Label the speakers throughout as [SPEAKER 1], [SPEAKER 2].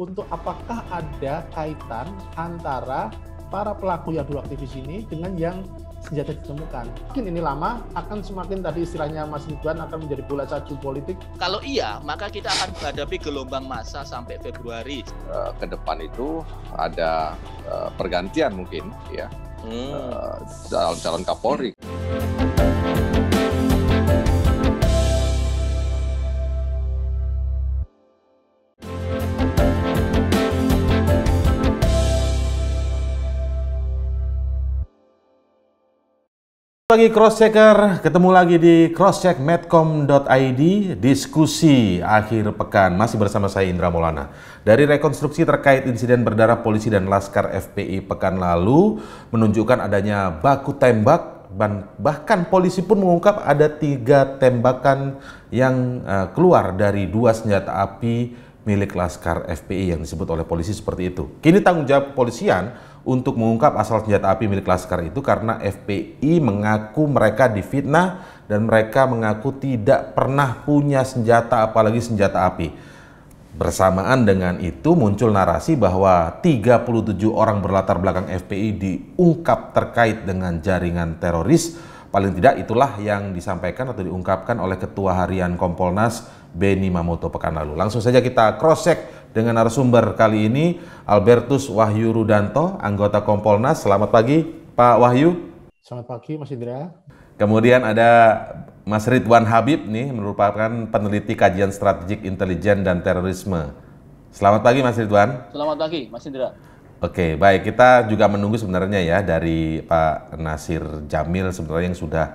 [SPEAKER 1] untuk apakah ada kaitan antara para pelaku yang dulu aktivis ini dengan yang senjata ditemukan. Mungkin ini lama akan semakin tadi istilahnya Mas Ridwan akan menjadi bola satu politik.
[SPEAKER 2] Kalau iya, maka kita akan menghadapi gelombang masa sampai Februari. Uh, ke depan itu ada eh, pergantian mungkin ya.
[SPEAKER 1] Hmm.
[SPEAKER 3] Uh, eh, calon Kapolri. Hmm.
[SPEAKER 4] lagi cross checker ketemu lagi di crosscheckmedcom.id diskusi akhir pekan masih bersama saya Indra Maulana dari rekonstruksi terkait insiden berdarah polisi dan laskar FPI pekan lalu menunjukkan adanya baku tembak bahkan polisi pun mengungkap ada tiga tembakan yang eh, keluar dari dua senjata api milik laskar FPI yang disebut oleh polisi seperti itu kini tanggung jawab polisian untuk mengungkap asal senjata api milik Laskar itu karena FPI mengaku mereka difitnah dan mereka mengaku tidak pernah punya senjata apalagi senjata api. Bersamaan dengan itu muncul narasi bahwa 37 orang berlatar belakang FPI diungkap terkait dengan jaringan teroris. Paling tidak itulah yang disampaikan atau diungkapkan oleh Ketua Harian Kompolnas Beni Mamoto pekan lalu. Langsung saja kita cross-check dengan narasumber kali ini, Albertus Wahyu Rudanto, anggota Kompolnas. Selamat pagi, Pak Wahyu.
[SPEAKER 1] Selamat pagi, Mas Indra.
[SPEAKER 4] Kemudian ada Mas Ridwan Habib nih, merupakan peneliti kajian strategik intelijen dan terorisme. Selamat pagi, Mas Ridwan.
[SPEAKER 2] Selamat pagi, Mas Indra.
[SPEAKER 4] Oke, baik. Kita juga menunggu sebenarnya ya dari Pak Nasir Jamil sebenarnya yang sudah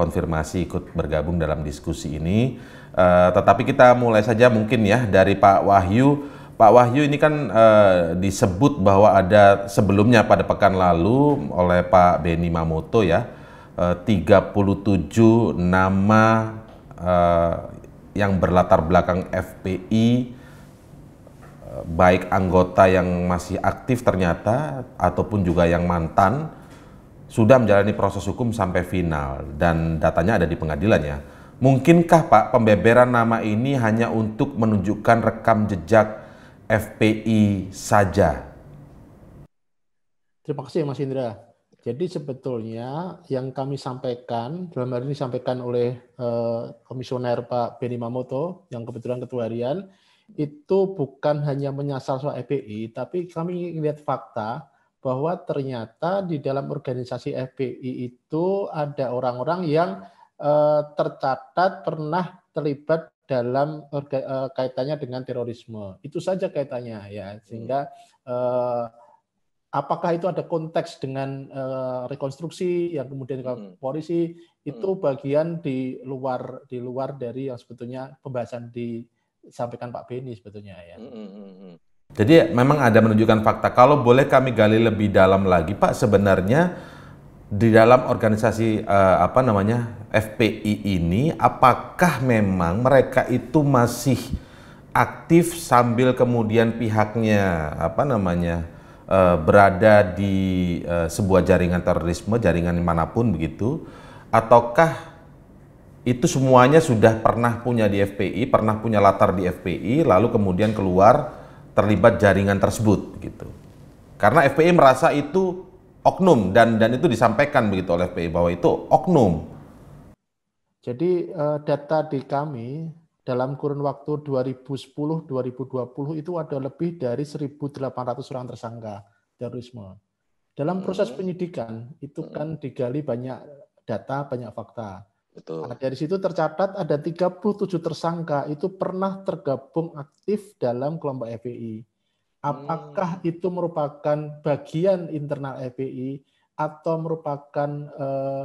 [SPEAKER 4] konfirmasi ikut bergabung dalam diskusi ini. Uh, tetapi kita mulai saja mungkin ya dari Pak Wahyu. Pak Wahyu ini kan uh, disebut bahwa ada sebelumnya pada pekan lalu oleh Pak Beni Mamoto ya eh, uh, 37 nama uh, yang berlatar belakang FPI baik anggota yang masih aktif ternyata ataupun juga yang mantan sudah menjalani proses hukum sampai final dan datanya ada di pengadilan ya. Mungkinkah Pak pembeberan nama ini hanya untuk menunjukkan rekam jejak FPI saja?
[SPEAKER 1] Terima kasih Mas Indra. Jadi sebetulnya yang kami sampaikan dalam hari ini sampaikan oleh eh, komisioner Pak Beni Mamoto yang kebetulan ketua harian itu bukan hanya menyasar soal FPI tapi kami lihat fakta bahwa ternyata di dalam organisasi FPI itu ada orang-orang yang eh, tercatat pernah terlibat dalam eh, kaitannya dengan terorisme. Itu saja kaitannya ya, hmm. sehingga eh, apakah itu ada konteks dengan uh, rekonstruksi yang kemudian ke hmm. polisi itu hmm. bagian di luar di luar dari yang sebetulnya pembahasan disampaikan Pak Beni sebetulnya ya. Hmm.
[SPEAKER 4] Jadi memang ada menunjukkan fakta. Kalau boleh kami gali lebih dalam lagi, Pak, sebenarnya di dalam organisasi uh, apa namanya FPI ini, apakah memang mereka itu masih aktif sambil kemudian pihaknya apa namanya uh, berada di uh, sebuah jaringan terorisme, jaringan manapun begitu, ataukah itu semuanya sudah pernah punya di FPI, pernah punya latar di FPI, lalu kemudian keluar terlibat jaringan tersebut gitu. Karena FPI merasa itu oknum dan dan itu disampaikan begitu oleh FPI bahwa itu oknum.
[SPEAKER 1] Jadi eh, data di kami dalam kurun waktu 2010-2020 itu ada lebih dari 1.800 orang tersangka terorisme. Dalam proses hmm. penyidikan itu kan digali banyak data, banyak fakta. Betul. Nah, dari situ tercatat ada 37 tersangka itu pernah tergabung aktif dalam kelompok FPI. Apakah hmm. itu merupakan bagian internal FPI atau merupakan eh,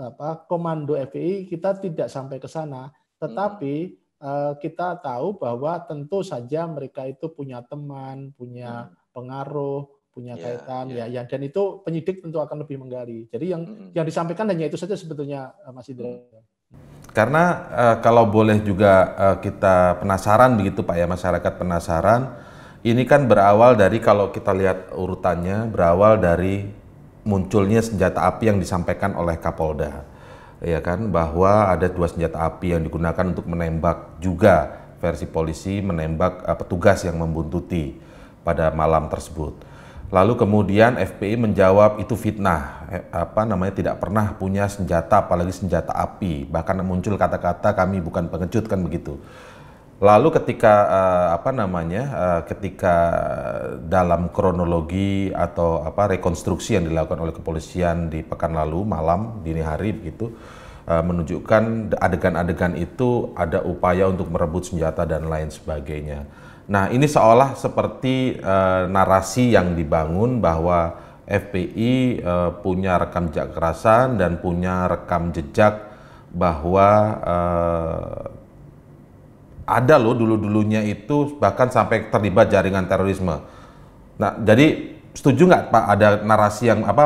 [SPEAKER 1] apa, komando FPI? Kita tidak sampai ke sana, tetapi hmm. eh, kita tahu bahwa tentu saja mereka itu punya teman, punya hmm. pengaruh, punya yeah, kaitan yeah. ya ya dan itu penyidik tentu akan lebih menggali. Jadi yang mm yang disampaikan hanya itu saja sebetulnya eh, Mas Indra.
[SPEAKER 4] Karena uh, kalau boleh juga uh, kita penasaran begitu Pak ya masyarakat penasaran ini kan berawal dari kalau kita lihat urutannya berawal dari munculnya senjata api yang disampaikan oleh Kapolda. Ya kan bahwa ada dua senjata api yang digunakan untuk menembak juga versi polisi menembak uh, petugas yang membuntuti pada malam tersebut. Lalu kemudian FPI menjawab itu fitnah, eh, apa namanya tidak pernah punya senjata apalagi senjata api. Bahkan muncul kata-kata kami bukan pengecut kan begitu. Lalu ketika eh, apa namanya eh, ketika dalam kronologi atau apa rekonstruksi yang dilakukan oleh kepolisian di pekan lalu malam dini hari begitu menunjukkan adegan-adegan itu ada upaya untuk merebut senjata dan lain sebagainya Nah, ini seolah seperti uh, narasi yang dibangun bahwa FPI uh, eh, punya rekam jejak kekerasan dan punya rekam jejak bahwa uh, ada loh dulu-dulunya itu bahkan sampai terlibat jaringan terorisme. Nah, jadi setuju nggak Pak ada narasi yang apa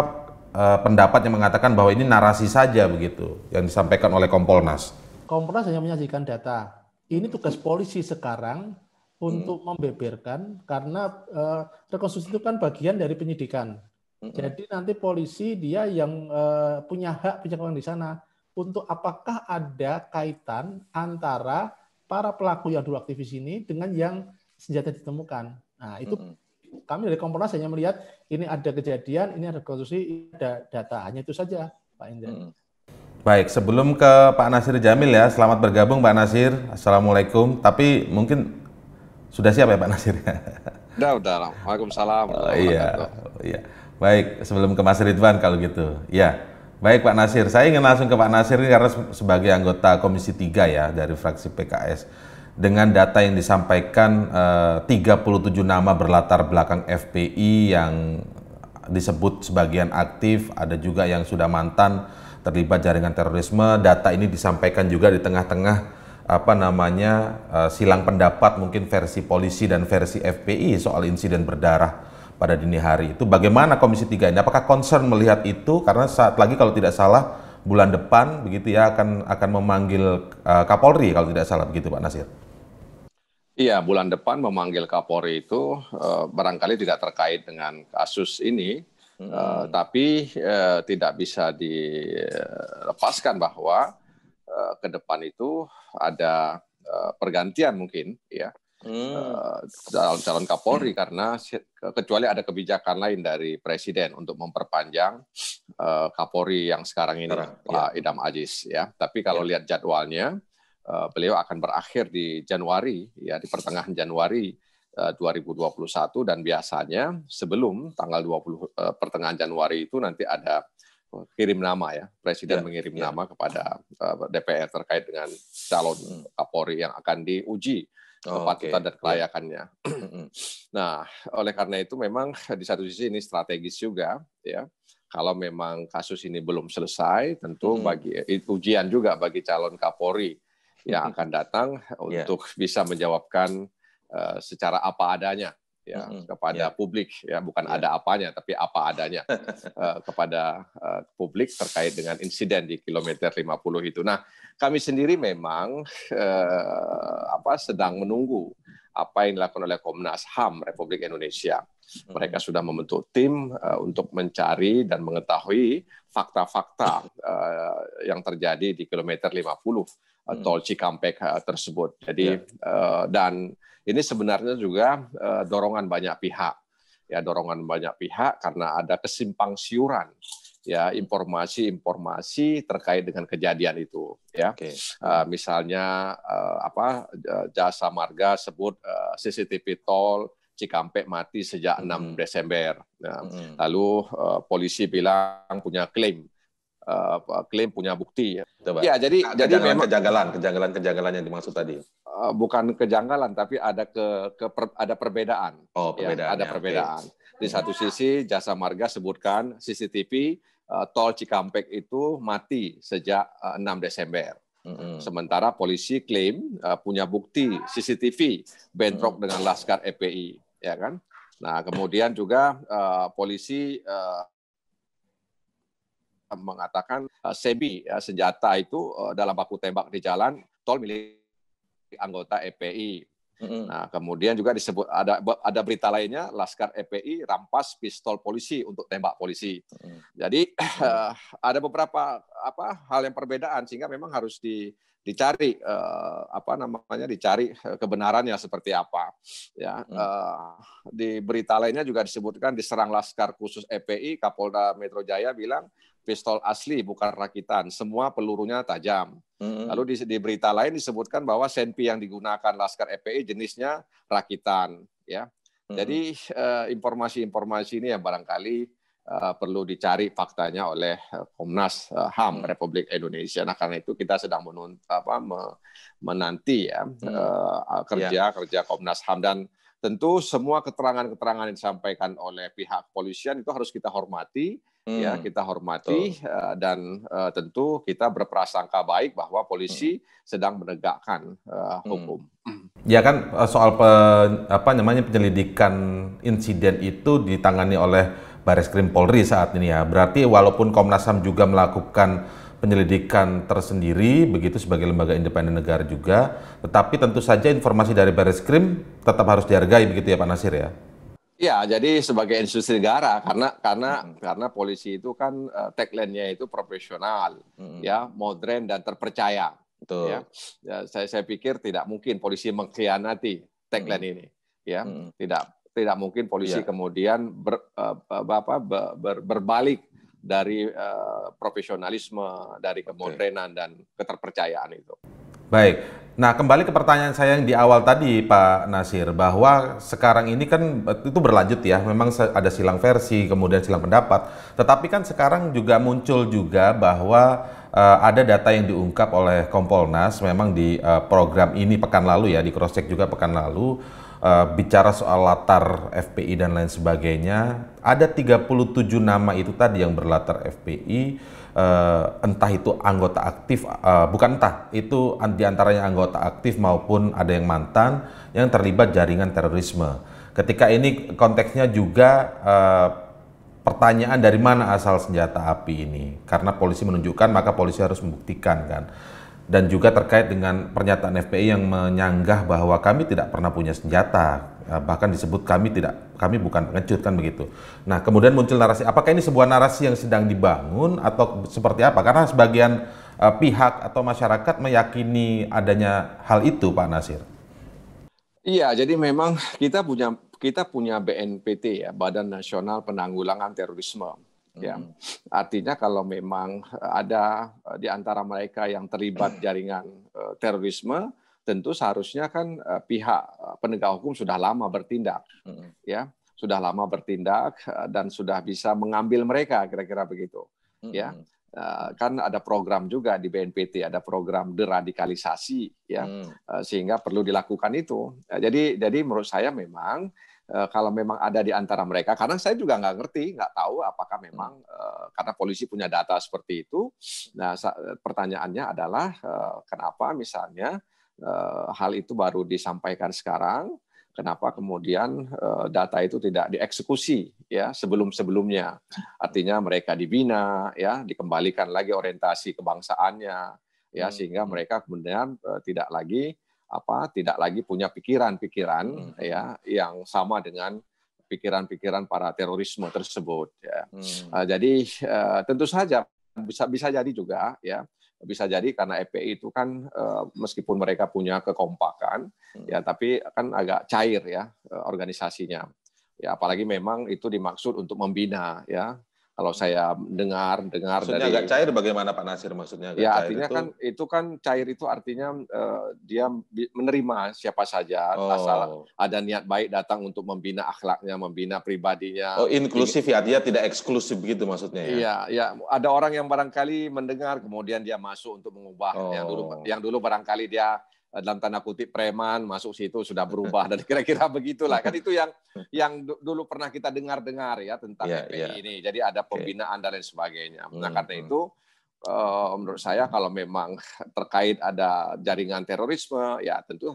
[SPEAKER 4] uh, pendapat yang mengatakan bahwa ini narasi saja begitu yang disampaikan oleh Kompolnas?
[SPEAKER 1] Kompolnas hanya menyajikan data. Ini tugas polisi sekarang Iya. untuk hmm. membeberkan karena uh, rekonstruksi itu kan bagian dari penyidikan. Hmm. Jadi nanti polisi dia yang uh, punya hak penyelidikan di sana untuk apakah ada kaitan antara para pelaku yang dulu aktivis ini dengan yang senjata ditemukan. Nah, itu hmm. kami dari Komponas hanya melihat ini ada kejadian, ini ada rekonstruksi, ada data. Hanya itu saja, Pak Indra. Hmm.
[SPEAKER 4] Baik, sebelum ke Pak Nasir Jamil ya, selamat bergabung Pak Nasir. Assalamualaikum. Tapi mungkin sudah siap ya Pak Nasir?
[SPEAKER 3] Sudah, udah. Waalaikumsalam. Oh, iya,
[SPEAKER 4] iya. Baik, sebelum ke Mas Ridwan kalau gitu. Ya, baik Pak Nasir. Saya ingin langsung ke Pak Nasir ini karena sebagai anggota Komisi 3 ya dari fraksi PKS. Dengan data yang disampaikan eh, 37 nama berlatar belakang FPI yang disebut sebagian aktif, ada juga yang sudah mantan terlibat jaringan terorisme. Data ini disampaikan juga di tengah-tengah apa namanya eh, silang pendapat mungkin versi polisi dan versi FPI soal insiden berdarah pada dini hari itu bagaimana Komisi 3 ini apakah concern melihat itu karena saat lagi kalau tidak salah bulan depan begitu ya akan akan memanggil eh, Kapolri kalau tidak salah begitu Pak Nasir.
[SPEAKER 3] Iya, bulan depan memanggil Kapolri itu eh, barangkali tidak terkait dengan kasus ini, hmm. tapi uh, tidak bisa dilepaskan bahwa uh, ke depan itu ada uh, pergantian mungkin ya hmm. uh, calon Kapolri hmm. karena kecuali ada kebijakan lain dari Presiden untuk memperpanjang uh, Kapolri yang sekarang ini sekarang, Pak ya. Idam Aziz ya. Tapi kalau ya. lihat jadwalnya uh, beliau akan berakhir di Januari ya di pertengahan Januari 2021 dan biasanya sebelum tanggal 20 pertengahan Januari itu nanti ada kirim nama ya, presiden ya, mengirim ya. nama kepada uh, eh, DPR terkait dengan calon hmm. Kapolri yang akan diuji kepatutan oh, okay. dan ya. kelayakannya. nah, oleh karena itu memang di satu sisi ini strategis juga ya. Kalau memang kasus ini belum selesai, tentu hmm. bagi ujian juga bagi calon Kapolri yang hmm. akan datang yeah. untuk bisa menjawabkan uh, secara apa adanya ya hmm kepada yeah. publik ya bukan yeah. ada apanya tapi apa adanya uh, kepada uh, publik terkait dengan insiden di kilometer 50 itu. Nah, kami sendiri memang uh, apa sedang menunggu apa yang dilakukan oleh Komnas HAM Republik Indonesia. Mereka sudah membentuk tim uh, untuk mencari dan mengetahui fakta-fakta uh, yang terjadi di kilometer 50 uh, mm. tol Cikampek uh, tersebut. Jadi uh, dan ini sebenarnya juga eh, dorongan banyak pihak. Ya, dorongan banyak pihak karena ada kesimpang siuran ya informasi-informasi terkait dengan kejadian itu ya okay. uh, eh, misalnya uh, apa jasa marga sebut uh, CCTV tol Cikampek mati sejak mm -hmm. 6 Desember. Nah, mm -hmm. Lalu uh, polisi bilang punya klaim, uh, klaim punya bukti. Ya. Coba. Ya, jadi nah, jadi memang kejanggalan, kejanggalan, kejanggalan yang dimaksud tadi. Eh, bukan kejanggalan tapi ada ke, ke per, ada perbedaan. Oh, ya, perbedaan. Ya, ada perbedaan. Okay. Di satu sisi jasa marga sebutkan CCTV uh, eh, tol Cikampek itu mati sejak uh, eh, 6 Desember. Sementara polisi klaim uh, punya bukti CCTV bentrok hmm dengan Laskar FPI, ya kan? Nah, kemudian juga uh, polisi uh, mengatakan uh, sebi uh, senjata itu uh, dalam baku tembak di jalan tol milik anggota EPI. Nah, kemudian juga disebut ada ada berita lainnya Laskar EPI rampas pistol polisi untuk tembak polisi. Jadi eh, ada beberapa apa hal yang perbedaan sehingga memang harus di dicari eh, apa namanya dicari eh, kebenarannya seperti apa ya hmm. eh, di berita lainnya juga disebutkan diserang laskar khusus EPI Kapolda Metro Jaya bilang pistol asli bukan rakitan, semua pelurunya tajam. hmm Lalu di, di berita lain disebutkan bahwa senpi yang digunakan Laskar FPI jenisnya rakitan, ya. hmm Jadi informasi eh, informasi-informasi ini yang barangkali Uh, perlu dicari faktanya oleh eh, Komnas HAM hmm Republik Indonesia. Nah karena itu kita sedang menunt, apa, menanti ya hmm. uh, kerja yeah. kerja Komnas HAM dan tentu semua keterangan-keterangan yang disampaikan oleh pihak kepolisian itu harus kita hormati ya, hmm. ya kita hormati uh, dan uh, tentu kita berprasangka baik bahwa polisi hmm. sedang menegakkan uh, hukum.
[SPEAKER 4] Ya kan soal pe, apa namanya penyelidikan insiden itu ditangani oleh Baris Krim Polri saat ini ya. Berarti walaupun Komnas HAM juga melakukan penyelidikan tersendiri begitu sebagai lembaga independen negara juga. Tetapi tentu saja informasi dari Baris Krim tetap harus dihargai begitu ya Pak Nasir ya.
[SPEAKER 3] Ya, jadi sebagai institusi negara karena karena karena polisi itu kan uh, tagline-nya itu profesional, hmm. ya, modern dan terpercaya. Betul. Ya. ya, saya saya pikir tidak mungkin polisi mengkhianati tagline hmm. ini, ya. Hmm. Tidak tidak mungkin polisi ya. kemudian ber, uh, apa, ber, ber, berbalik dari uh, profesionalisme, dari kemodernan dan keterpercayaan itu.
[SPEAKER 4] Baik. Nah, kembali ke pertanyaan saya yang di awal tadi, Pak Nasir, bahwa sekarang ini kan eh, itu berlanjut ya, memang ada silang versi, kemudian silang pendapat. Tetapi kan sekarang juga muncul juga bahwa uh, ada data yang diungkap oleh Kompolnas memang di uh, program ini pekan lalu ya, di cross check juga pekan lalu uh, bicara soal latar FPI dan lain sebagainya, ada 37 nama itu tadi yang berlatar FPI, uh, eh, entah itu anggota aktif, uh, bukan entah, itu diantaranya anggota aktif maupun ada yang mantan yang terlibat jaringan terorisme. Ketika ini konteksnya juga uh, pertanyaan dari mana asal senjata api ini, karena polisi menunjukkan maka polisi harus membuktikan kan dan juga terkait dengan pernyataan FPI yang menyanggah bahwa kami tidak pernah punya senjata eh, bahkan disebut kami tidak kami bukan pengecut kan begitu. Nah, kemudian muncul narasi apakah ini sebuah narasi yang sedang dibangun atau seperti apa? Karena sebagian uh, pihak atau masyarakat meyakini adanya hal itu, Pak Nasir.
[SPEAKER 3] Iya, jadi memang kita punya kita punya BNPT ya, Badan Nasional Penanggulangan Terorisme Gitu. Ya, artinya kalau memang eh, ada eh, di antara mereka yang terlibat jaringan eh, terorisme, tentu seharusnya kan pihak penegak hukum sudah lama bertindak, ya, sudah lama bertindak dan sudah bisa mengambil mereka, kira-kira begitu, ya. Kan ada program juga di BNPT, ada program deradikalisasi, ya, mm. sehingga perlu dilakukan itu. Jadi, jadi menurut saya memang Eh, kalau memang ada di antara mereka, karena saya juga nggak ngerti, nggak tahu apakah memang hmm. eh, karena polisi punya data seperti itu. Nah, pertanyaannya adalah eh, kenapa misalnya hal itu baru disampaikan sekarang? Kenapa kemudian data itu tidak dieksekusi ya sebelum sebelumnya? Artinya mereka dibina ya, dikembalikan lagi orientasi kebangsaannya ya hmm. sehingga mereka kemudian tidak lagi apa tidak lagi punya pikiran-pikiran hmm. ya yang sama dengan pikiran-pikiran para terorisme tersebut ya. Hmm. Uh, jadi uh, tentu saja bisa bisa jadi juga ya bisa jadi karena FPI itu kan eh, meskipun mereka punya kekompakan hmm. ya tapi kan agak cair ya organisasinya ya apalagi memang itu dimaksud untuk membina ya kalau saya dengar dengar maksudnya dari agak cair bagaimana Pak Nasir maksudnya agak ya cair artinya itu... kan itu kan cair itu artinya uh, dia menerima siapa saja oh. asal ada niat baik datang untuk membina akhlaknya membina pribadinya oh inklusif ya dia tidak
[SPEAKER 4] eksklusif begitu maksudnya ya iya ya
[SPEAKER 3] ada orang yang barangkali mendengar kemudian dia masuk untuk mengubah oh. yang dulu oh. yang dulu barangkali dia Eh, dalam tanda kutip preman masuk situ sudah berubah dan kira-kira begitulah kan itu yang yang dulu pernah kita dengar-dengar ya tentang yeah, yeah. ini jadi ada pembinaan okay. dan lain sebagainya nah hmm, karena hmm. itu eh, menurut saya kalau memang terkait ada jaringan terorisme ya tentu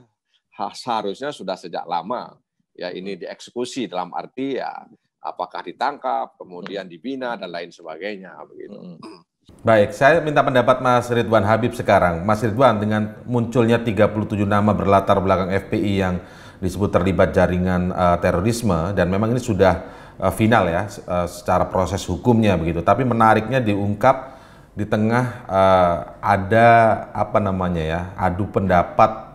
[SPEAKER 3] seharusnya sudah sejak lama ya ini hmm. dieksekusi dalam arti ya apakah ditangkap kemudian hmm. dibina dan lain sebagainya begitu. Hmm.
[SPEAKER 4] Baik, saya minta pendapat Mas Ridwan Habib sekarang. Mas Ridwan, dengan munculnya 37 nama berlatar belakang FPI yang disebut terlibat jaringan uh, terorisme, dan memang ini sudah uh, final ya, uh, secara proses hukumnya begitu. Tapi menariknya diungkap di tengah uh, ada apa namanya ya, adu pendapat,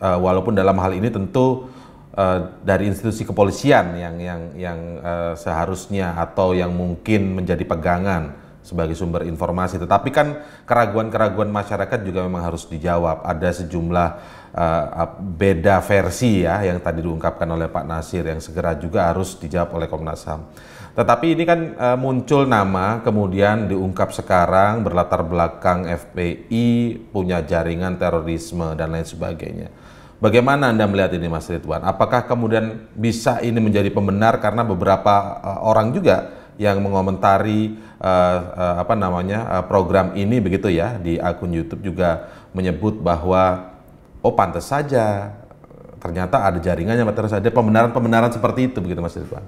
[SPEAKER 4] uh, walaupun dalam hal ini tentu uh, dari institusi kepolisian yang yang yang uh, seharusnya atau yang mungkin menjadi pegangan sebagai sumber informasi. Tetapi kan keraguan-keraguan masyarakat juga memang harus dijawab. Ada sejumlah uh, beda versi ya yang tadi diungkapkan oleh Pak Nasir yang segera juga harus dijawab oleh Komnas HAM. Tetapi ini kan uh, muncul nama kemudian diungkap sekarang berlatar belakang FPI, punya jaringan terorisme dan lain sebagainya. Bagaimana Anda melihat ini Mas Ridwan? Apakah kemudian bisa ini menjadi pembenar karena beberapa eh, orang juga yang mengomentari uh, uh, apa namanya uh, program ini begitu ya di akun YouTube juga menyebut bahwa oh pantas saja ternyata ada jaringannya terus ada pembenaran-pembenaran seperti itu begitu Mas Ridwan.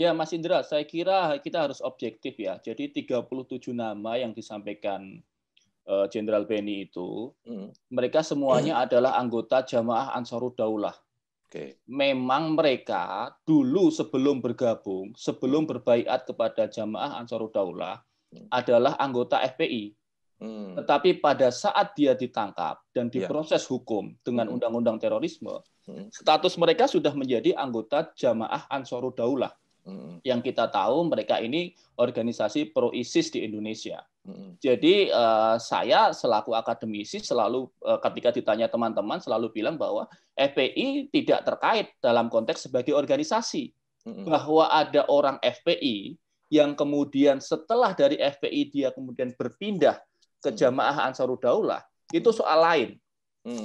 [SPEAKER 2] Ya Mas Indra, saya kira kita harus objektif ya. Jadi 37 nama yang disampaikan Jenderal uh, Beni itu, hmm. mereka semuanya hmm. adalah anggota Jamaah Ansarud Daulah. Oke, memang mereka dulu sebelum bergabung, sebelum berbaikat kepada jamaah Ansarud Daulah hmm. adalah anggota FPI. Hmm. Tetapi pada saat dia ditangkap dan ya. diproses ya. hukum dengan hmm. undang-undang terorisme, hmm. status mereka sudah menjadi anggota jamaah Ansarud Daulah. Mm. Yang kita tahu mereka ini organisasi pro ISIS di Indonesia. Mm. Jadi uh, saya selaku akademisi selalu uh, ketika ditanya teman-teman selalu bilang bahwa FPI tidak terkait dalam konteks sebagai organisasi. Mm. Bahwa ada orang FPI yang kemudian setelah dari FPI dia kemudian berpindah ke jamaah Ansarudaulah itu soal lain.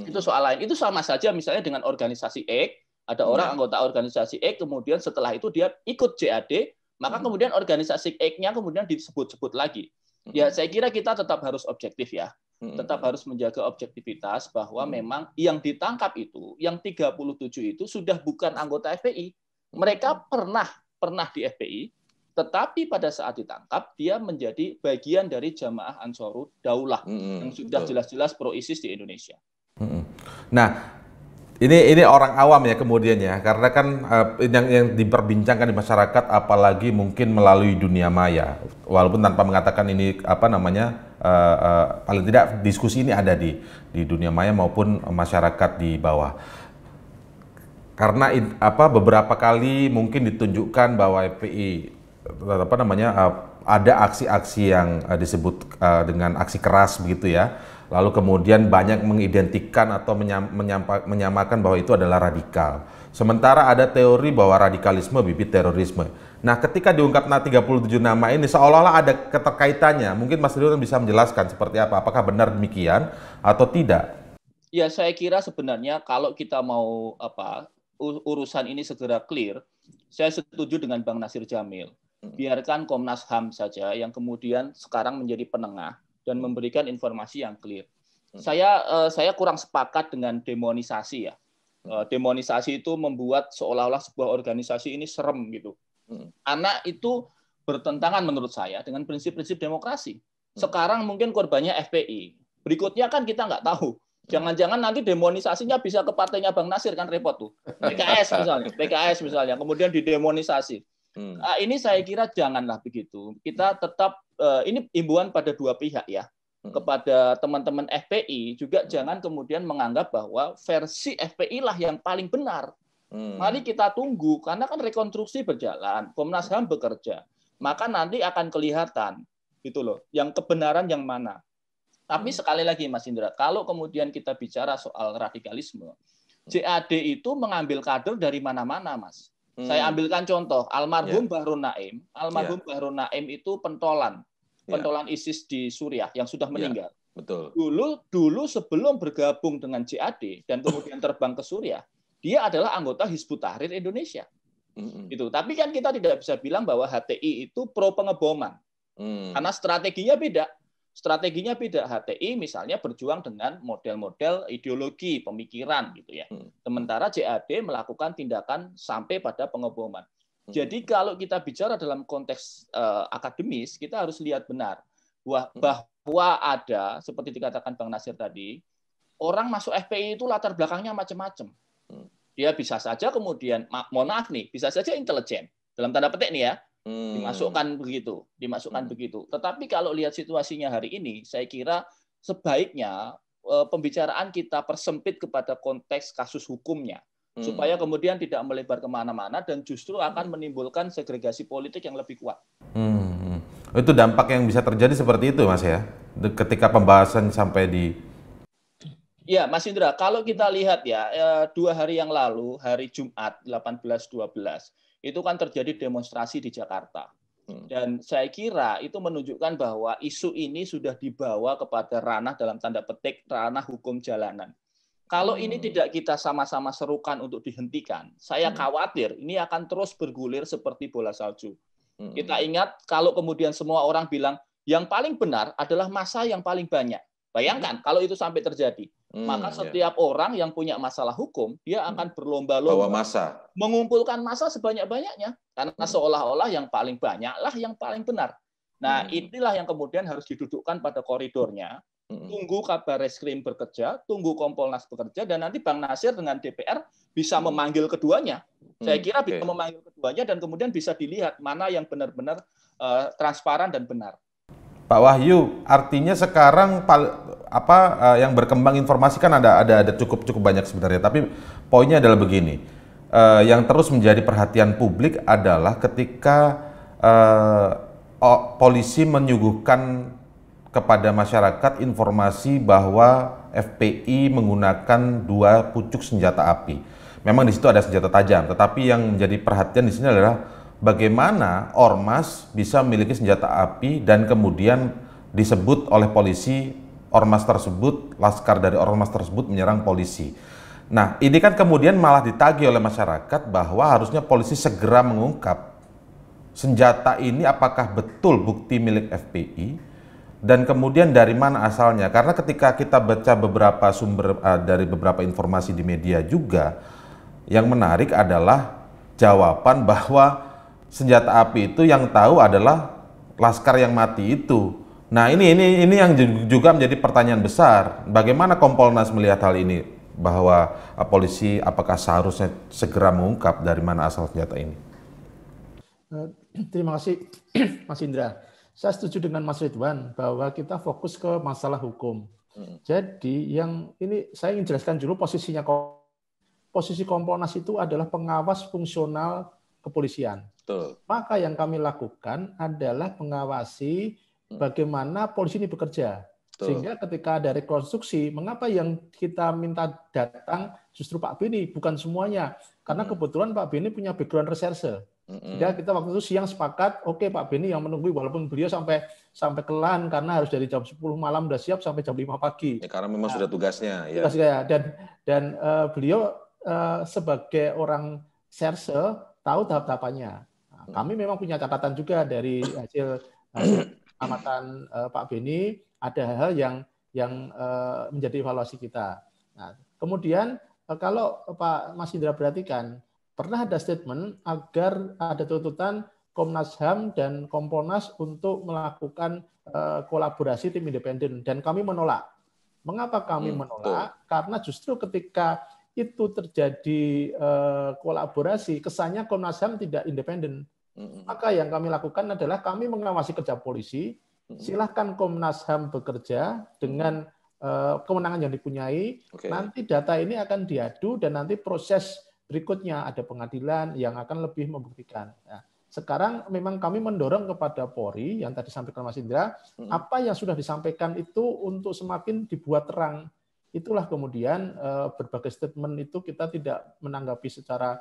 [SPEAKER 2] Itu soal lain. Itu sama saja misalnya dengan organisasi X ada iya. orang anggota organisasi X, kemudian setelah itu dia ikut JAD, maka hmm. kemudian organisasi X-nya kemudian disebut-sebut lagi. Ya, hmm. saya kira kita tetap harus objektif ya. Hmm. Tetap harus menjaga objektivitas bahwa memang yang ditangkap itu, yang 37 itu sudah bukan anggota FPI. Mereka pernah pernah di FPI, tetapi pada saat ditangkap dia menjadi bagian dari jamaah Ansarud Daulah yang sudah jelas-jelas pro ISIS di Indonesia.
[SPEAKER 4] Nah, ini ini orang awam ya kemudian ya, karena kan uh, yang yang diperbincangkan di masyarakat apalagi mungkin melalui dunia maya, walaupun tanpa mengatakan ini apa namanya uh, uh, paling tidak diskusi ini ada di di dunia maya maupun masyarakat di bawah. Karena in, apa beberapa kali mungkin ditunjukkan bahwa FPI apa namanya uh, ada aksi-aksi yang disebut dengan aksi keras begitu ya lalu kemudian banyak mengidentikan atau menyamakan bahwa itu adalah radikal. Sementara ada teori bahwa radikalisme bibit terorisme. Nah, ketika diungkap 37 nama ini seolah-olah ada keterkaitannya. Mungkin Mas Ridwan bisa menjelaskan seperti apa, apakah benar demikian atau tidak?
[SPEAKER 2] Ya, saya kira sebenarnya kalau kita mau apa urusan ini segera clear, saya setuju dengan Bang Nasir Jamil. Hmm. Biarkan Komnas HAM saja yang kemudian sekarang menjadi penengah dan memberikan informasi yang clear. Hmm. Saya eh, saya kurang sepakat dengan demonisasi ya. Hmm. Eh, demonisasi itu membuat seolah-olah sebuah organisasi ini serem gitu. Hmm. Anak itu bertentangan menurut saya dengan prinsip-prinsip demokrasi. Sekarang mungkin korbannya FPI. Berikutnya kan kita nggak tahu. Jangan-jangan nanti demonisasinya bisa ke partainya Bang Nasir kan repot tuh. PKS misalnya, PKS misalnya, kemudian didemonisasi. Nah, ini saya kira janganlah begitu. Kita tetap Eh, ini imbuan pada dua pihak ya hmm. kepada teman-teman FPI juga hmm. jangan kemudian menganggap bahwa versi FPI lah yang paling benar. Hmm. Mari kita tunggu karena kan rekonstruksi berjalan, Komnas HAM bekerja. Maka nanti akan kelihatan gitu loh, yang kebenaran yang mana. Tapi sekali lagi Mas Indra, kalau kemudian kita bicara soal radikalisme, JAD itu mengambil kader dari mana-mana, Mas. Hmm. Saya ambilkan contoh, almarhum yeah. Bahrun Naim, almarhum yeah. Bahrun Naim itu pentolan, ya. pentolan yeah. ISIS di Suriah yang sudah ya, meninggal. Yeah. Betul. Dulu dulu sebelum bergabung dengan JAD dan kemudian terbang ke Suriah, dia adalah anggota Hizbut Tahrir Indonesia. Mm-hmm. Itu. Tapi kan kita tidak bisa bilang bahwa HTI itu pro pengeboman. Mm. Karena strateginya beda strateginya beda. HTI misalnya berjuang dengan model-model ideologi, pemikiran gitu ya. Hmm. Sementara JAD melakukan tindakan sampai pada pengeboman. Hmm. Jadi kalau kita bicara dalam konteks uh, akademis, kita harus lihat benar bahwa, hmm. bahwa ada seperti dikatakan Bang Nasir tadi, orang masuk FPI itu latar belakangnya macam-macam. Dia bisa saja kemudian mohon maaf nih, bisa saja intelijen. Dalam tanda petik nih ya, Hmm. Dimasukkan begitu, dimasukkan hmm. begitu. Tetapi kalau lihat situasinya hari ini, saya kira sebaiknya eh, pembicaraan kita persempit kepada konteks kasus hukumnya hmm. supaya kemudian tidak melebar kemana-mana dan justru akan hmm. menimbulkan segregasi politik yang lebih kuat.
[SPEAKER 4] Hmm. Itu dampak yang bisa terjadi seperti itu, Mas ya, ketika pembahasan sampai di.
[SPEAKER 2] Ya, Mas Indra, kalau kita lihat ya eh, dua hari yang lalu, hari Jumat 18-12, itu kan terjadi demonstrasi di Jakarta. Hmm. Dan saya kira itu menunjukkan bahwa isu ini sudah dibawa kepada ranah dalam tanda petik ranah hukum jalanan. Kalau hmm. ini tidak kita sama-sama serukan untuk dihentikan, saya hmm. khawatir ini akan terus bergulir seperti bola salju. Kita ingat kalau kemudian semua orang bilang yang paling benar adalah masa yang paling banyak. Bayangkan kalau itu sampai terjadi. Hmm, Maka iya. setiap yeah. orang yang punya masalah hukum, dia hmm. akan berlomba-lomba masa. mengumpulkan masa sebanyak-banyaknya karena hmm. seolah-olah yang paling banyaklah yang paling benar. Nah, hmm. inilah yang kemudian harus didudukkan pada koridornya. Hmm. Tunggu kabar reskrim bekerja, tunggu Kompolnas bekerja, dan nanti Bang Nasir dengan DPR bisa hmm. memanggil keduanya. Hmm. Saya kira okay. bisa memanggil keduanya dan kemudian bisa dilihat mana yang benar-benar uh, transparan dan benar.
[SPEAKER 4] Pak Wahyu, artinya sekarang apa uh, yang berkembang informasi kan ada ada ada cukup cukup banyak sebenarnya. Tapi poinnya adalah begini, uh, yang terus menjadi perhatian publik adalah ketika uh, oh, polisi menyuguhkan kepada masyarakat informasi bahwa FPI menggunakan dua pucuk senjata api. Memang di situ ada senjata tajam, tetapi yang menjadi perhatian di sini adalah bagaimana ormas bisa memiliki senjata api dan kemudian disebut oleh polisi ormas tersebut, laskar dari ormas tersebut menyerang polisi. Nah, ini kan kemudian malah ditagi oleh masyarakat bahwa harusnya polisi segera mengungkap senjata ini apakah betul bukti milik FPI dan kemudian dari mana asalnya. Karena ketika kita baca beberapa sumber uh, dari beberapa informasi di media juga yang menarik adalah jawaban bahwa senjata api itu yang tahu adalah laskar yang mati itu. Nah ini ini ini yang juga menjadi pertanyaan besar. Bagaimana Kompolnas melihat hal ini bahwa eh, polisi apakah seharusnya segera mengungkap dari mana asal senjata ini?
[SPEAKER 1] Eh, terima kasih Mas Indra. Saya setuju dengan Mas Ridwan bahwa kita fokus ke masalah hukum. Hmm. Jadi yang ini saya ingin jelaskan dulu posisinya posisi Kompolnas itu adalah pengawas fungsional kepolisian. Betul. Maka yang kami lakukan adalah mengawasi hmm. bagaimana polisi ini bekerja. Betul. Sehingga ketika ada rekonstruksi, mengapa yang kita minta datang justru Pak Beni, bukan semuanya. Karena hmm. kebetulan Pak Beni punya background reserse.
[SPEAKER 3] Hmm.
[SPEAKER 4] Sehingga
[SPEAKER 1] kita waktu itu siang sepakat, oke okay, Pak Beni yang menunggu walaupun beliau sampai sampai kelan karena harus dari jam 10 malam sudah siap sampai jam 5 pagi. Ya, karena memang nah, sudah tugasnya. Ya. Tugasnya dan dan uh, beliau uh, sebagai orang serse tahu tahap-tahapannya. Kami memang punya catatan juga dari hasil eh, amatan uh, Pak Beni ada hal-hal yang yang uh, menjadi evaluasi kita. Nah, kemudian uh, kalau Pak Mas Indra perhatikan pernah ada statement agar ada tuntutan Komnas HAM dan Komponas untuk melakukan uh, kolaborasi tim independen dan kami menolak. Mengapa kami hmm. menolak? Karena justru ketika itu terjadi uh, kolaborasi kesannya Komnas HAM tidak independen maka yang kami lakukan adalah kami mengawasi kerja polisi. Silahkan Komnas HAM bekerja dengan eh, kemenangan yang dipunyai. Okay. Nanti data ini akan diadu dan nanti proses berikutnya ada pengadilan yang akan lebih membuktikan. Nah, sekarang memang kami mendorong kepada Polri yang tadi sampaikan Mas Indra, hmm. apa yang sudah disampaikan itu untuk semakin dibuat terang. Itulah kemudian eh, berbagai statement itu kita tidak menanggapi secara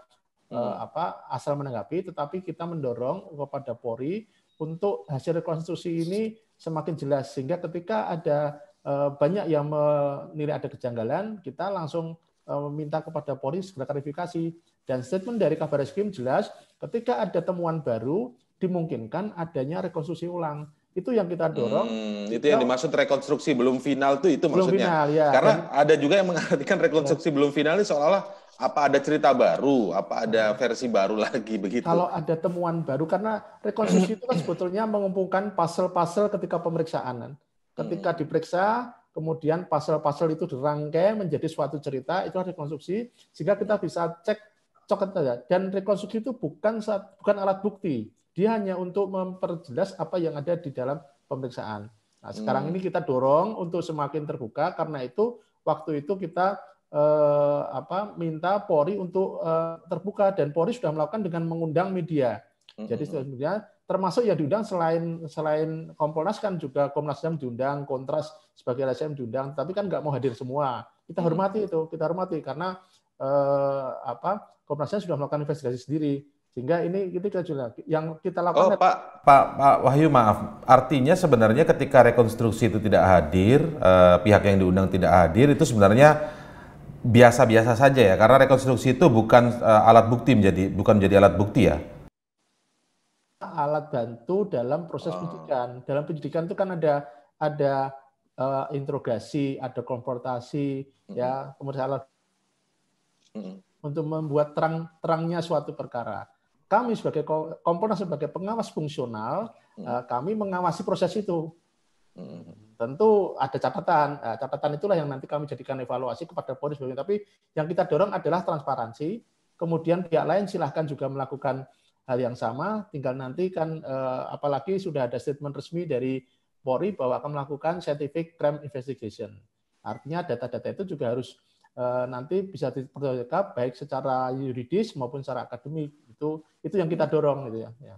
[SPEAKER 1] Eh, hmm. apa asal menanggapi, tetapi kita mendorong kepada Polri untuk hasil rekonstruksi ini semakin jelas sehingga ketika ada eh, banyak yang menilai ada kejanggalan, kita langsung eh, meminta kepada Polri segera klarifikasi dan statement dari kabar Kim jelas ketika ada temuan baru dimungkinkan adanya rekonstruksi ulang itu yang kita dorong.
[SPEAKER 4] Hmm, itu yang dimaksud rekonstruksi belum final tuh itu belum maksudnya. Final, ya. Karena Dan, ada juga yang mengartikan rekonstruksi ya. belum final ini seolah-olah apa ada cerita baru, apa ada versi baru lagi begitu? Kalau
[SPEAKER 1] ada temuan baru karena rekonstruksi itu kan sebetulnya mengumpulkan pasal-pasal ketika pemeriksaan. Kan? Ketika hmm. diperiksa, kemudian pasal-pasal itu dirangkai menjadi suatu cerita, itu rekonstruksi sehingga kita bisa cek coket saja. Dan rekonstruksi itu bukan bukan alat bukti. Dia hanya untuk memperjelas apa yang ada di dalam pemeriksaan. Nah, sekarang hmm. ini kita dorong untuk semakin terbuka karena itu waktu itu kita eh, apa minta Polri untuk eh, terbuka dan Polri sudah melakukan dengan mengundang media. Jadi sebenarnya termasuk yang diundang selain selain Kompolnas kan juga Komnas HAM diundang, Kontras sebagai LSM diundang, tapi kan nggak mau hadir semua. Kita hormati itu, kita hormati karena eh, apa Komnas HAM sudah melakukan investigasi sendiri. Sehingga ini kita juga yang kita lakukan. Oh, Pak,
[SPEAKER 4] Pak, Pak Wahyu maaf. Artinya sebenarnya ketika rekonstruksi itu tidak hadir, eh, pihak yang diundang tidak hadir itu sebenarnya biasa-biasa saja ya karena rekonstruksi itu bukan uh, alat bukti menjadi bukan menjadi alat bukti ya
[SPEAKER 1] alat bantu dalam proses penyidikan oh. penyidikan dalam penyidikan itu kan ada ada uh, interogasi ada konfrontasi mm -hmm. ya kemudian alat mm -hmm. untuk membuat terang terangnya suatu perkara kami sebagai komponen sebagai pengawas fungsional mm -hmm. uh, kami mengawasi proses itu mm -hmm tentu ada catatan. Nah, catatan itulah yang nanti kami jadikan evaluasi kepada polis Tapi yang kita dorong adalah transparansi. Kemudian pihak lain silahkan juga melakukan hal yang sama. Tinggal nanti kan eh, apalagi sudah ada statement resmi dari Polri bahwa akan melakukan scientific crime investigation. Artinya data-data itu juga harus eh, nanti bisa dipertanggungjawab baik secara yuridis maupun secara akademik. Itu itu yang kita dorong gitu ya. ya.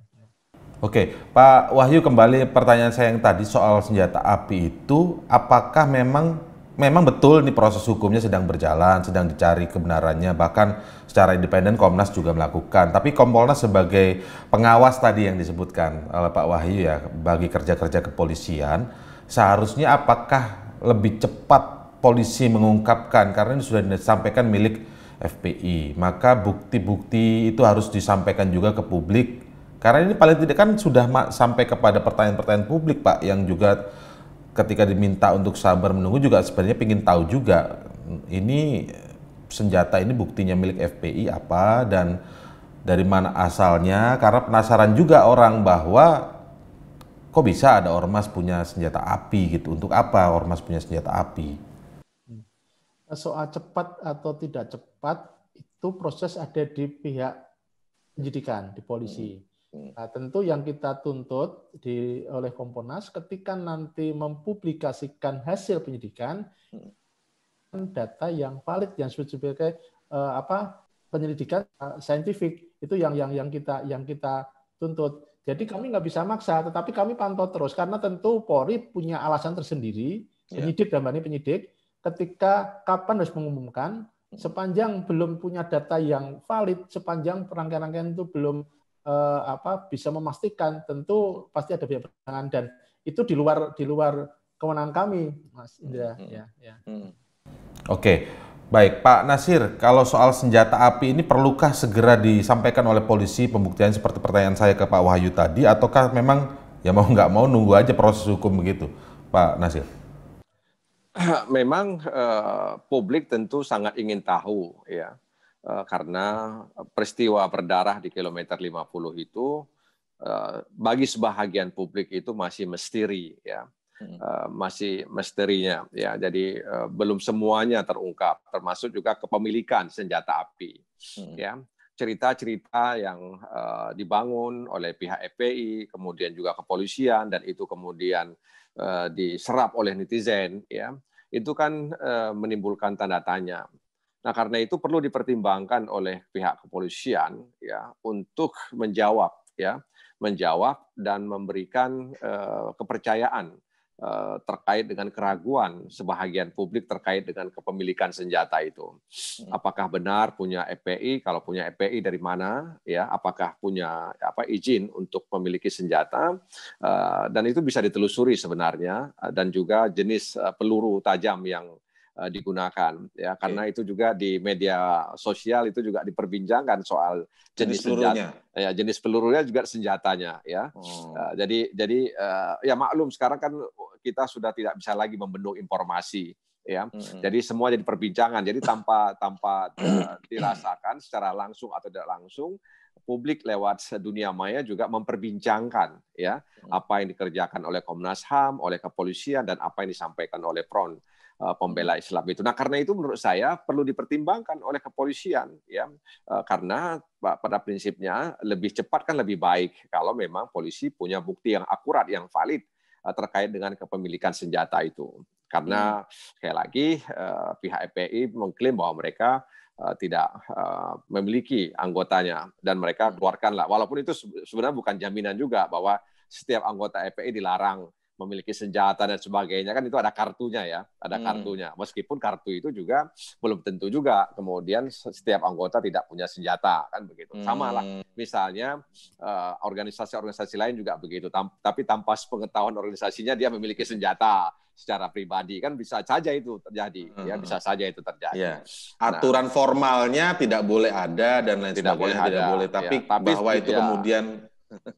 [SPEAKER 4] Oke, Pak Wahyu kembali pertanyaan saya yang tadi soal senjata api itu, apakah memang memang betul nih proses hukumnya sedang berjalan, sedang dicari kebenarannya, bahkan secara independen Komnas juga melakukan. Tapi Kompolnas sebagai pengawas tadi yang disebutkan oleh Pak Wahyu ya, bagi kerja-kerja kepolisian, seharusnya apakah lebih cepat polisi mengungkapkan karena ini sudah disampaikan milik FPI, maka bukti-bukti itu harus disampaikan juga ke publik karena ini paling tidak kan sudah sampai kepada pertanyaan-pertanyaan publik Pak yang juga ketika diminta untuk sabar menunggu juga sebenarnya ingin tahu juga ini senjata ini buktinya milik FPI apa dan dari mana asalnya karena penasaran juga orang bahwa kok bisa ada ormas punya senjata api gitu untuk apa ormas punya senjata api hmm.
[SPEAKER 1] soal cepat atau tidak cepat itu proses ada di pihak penyidikan di polisi hmm. Nah, tentu yang kita tuntut di oleh Komponas ketika nanti mempublikasikan hasil penyidikan hmm. data yang valid yang disebut sebagai eh, apa penyelidikan eh, saintifik itu yang yang yang kita yang kita tuntut. Jadi kami nggak bisa maksa, tetapi kami pantau terus karena tentu Polri punya alasan tersendiri iya. penyidik yeah. dan Bani penyidik ketika kapan harus mengumumkan hmm. sepanjang belum punya data yang valid, sepanjang rangkaian rangkaian itu belum eh, apa bisa memastikan tentu pasti ada biaya pertahanan dan itu di luar di luar kewenangan kami, Mas Indra. Hmm. Ya, ya. Hmm.
[SPEAKER 4] Oke. Okay. Baik, Pak Nasir, kalau soal senjata api ini perlukah segera disampaikan oleh polisi pembuktian seperti pertanyaan saya ke Pak Wahyu tadi, ataukah memang ya mau nggak mau nunggu aja proses hukum begitu, Pak Nasir?
[SPEAKER 3] Memang eh, publik tentu sangat ingin tahu ya Eh, karena peristiwa berdarah di kilometer 50 itu eh, bagi sebahagian publik itu masih misteri ya hmm. eh, masih misterinya ya jadi belum semuanya terungkap termasuk juga kepemilikan senjata api hmm. ya cerita-cerita yang dibangun oleh pihak FPI kemudian juga kepolisian dan itu kemudian diserap oleh netizen ya itu kan menimbulkan tanda tanya Nah, karena itu perlu dipertimbangkan oleh pihak kepolisian ya untuk menjawab ya, menjawab dan memberikan uh, kepercayaan uh, terkait dengan keraguan sebahagian publik terkait dengan kepemilikan senjata itu. Hmm. Apakah benar punya EPI? Kalau punya EPI dari mana? Ya, apakah punya apa izin untuk memiliki senjata? Uh, dan itu bisa ditelusuri sebenarnya dan juga jenis peluru tajam yang Eh, digunakan ya karena itu juga di media sosial itu juga diperbincangkan soal jenis, pelurunya senjata, ya jenis pelurunya juga senjatanya ya oh. uh, jadi jadi uh, ya maklum sekarang kan kita sudah tidak bisa lagi membendung informasi ya hmm jadi semua jadi perbincangan jadi tanpa tanpa dirasakan secara langsung atau tidak langsung publik lewat dunia maya juga memperbincangkan ya mm. apa yang dikerjakan oleh Komnas Ham oleh kepolisian dan apa yang disampaikan oleh Front. Eh, pembela Islam itu. Nah karena itu menurut saya perlu dipertimbangkan oleh kepolisian ya eh, karena pada prinsipnya lebih cepat kan lebih baik kalau memang polisi punya bukti yang akurat yang valid eh, terkait dengan kepemilikan senjata itu. Karena hmm. sekali lagi pihak FPI mengklaim bahwa mereka tidak memiliki anggotanya dan mereka hmm. keluarkanlah walaupun itu sebenarnya bukan jaminan juga bahwa setiap anggota FPI dilarang memiliki senjata dan sebagainya kan itu ada kartunya ya, ada hmm. kartunya. Meskipun kartu itu juga belum tentu juga kemudian setiap anggota tidak punya senjata kan begitu. Hmm. Sama lah hmm. misalnya eh, organisasi-organisasi lain juga begitu, Tam tapi tanpa pengetahuan organisasinya dia memiliki senjata secara pribadi kan bisa saja itu terjadi ya, hmm. ya bisa saja itu terjadi ya.
[SPEAKER 4] aturan nah, formalnya tidak boleh ada dan lain tidak sebagainya boleh tidak ada. boleh tapi ya, tapi bahwa itu ya. kemudian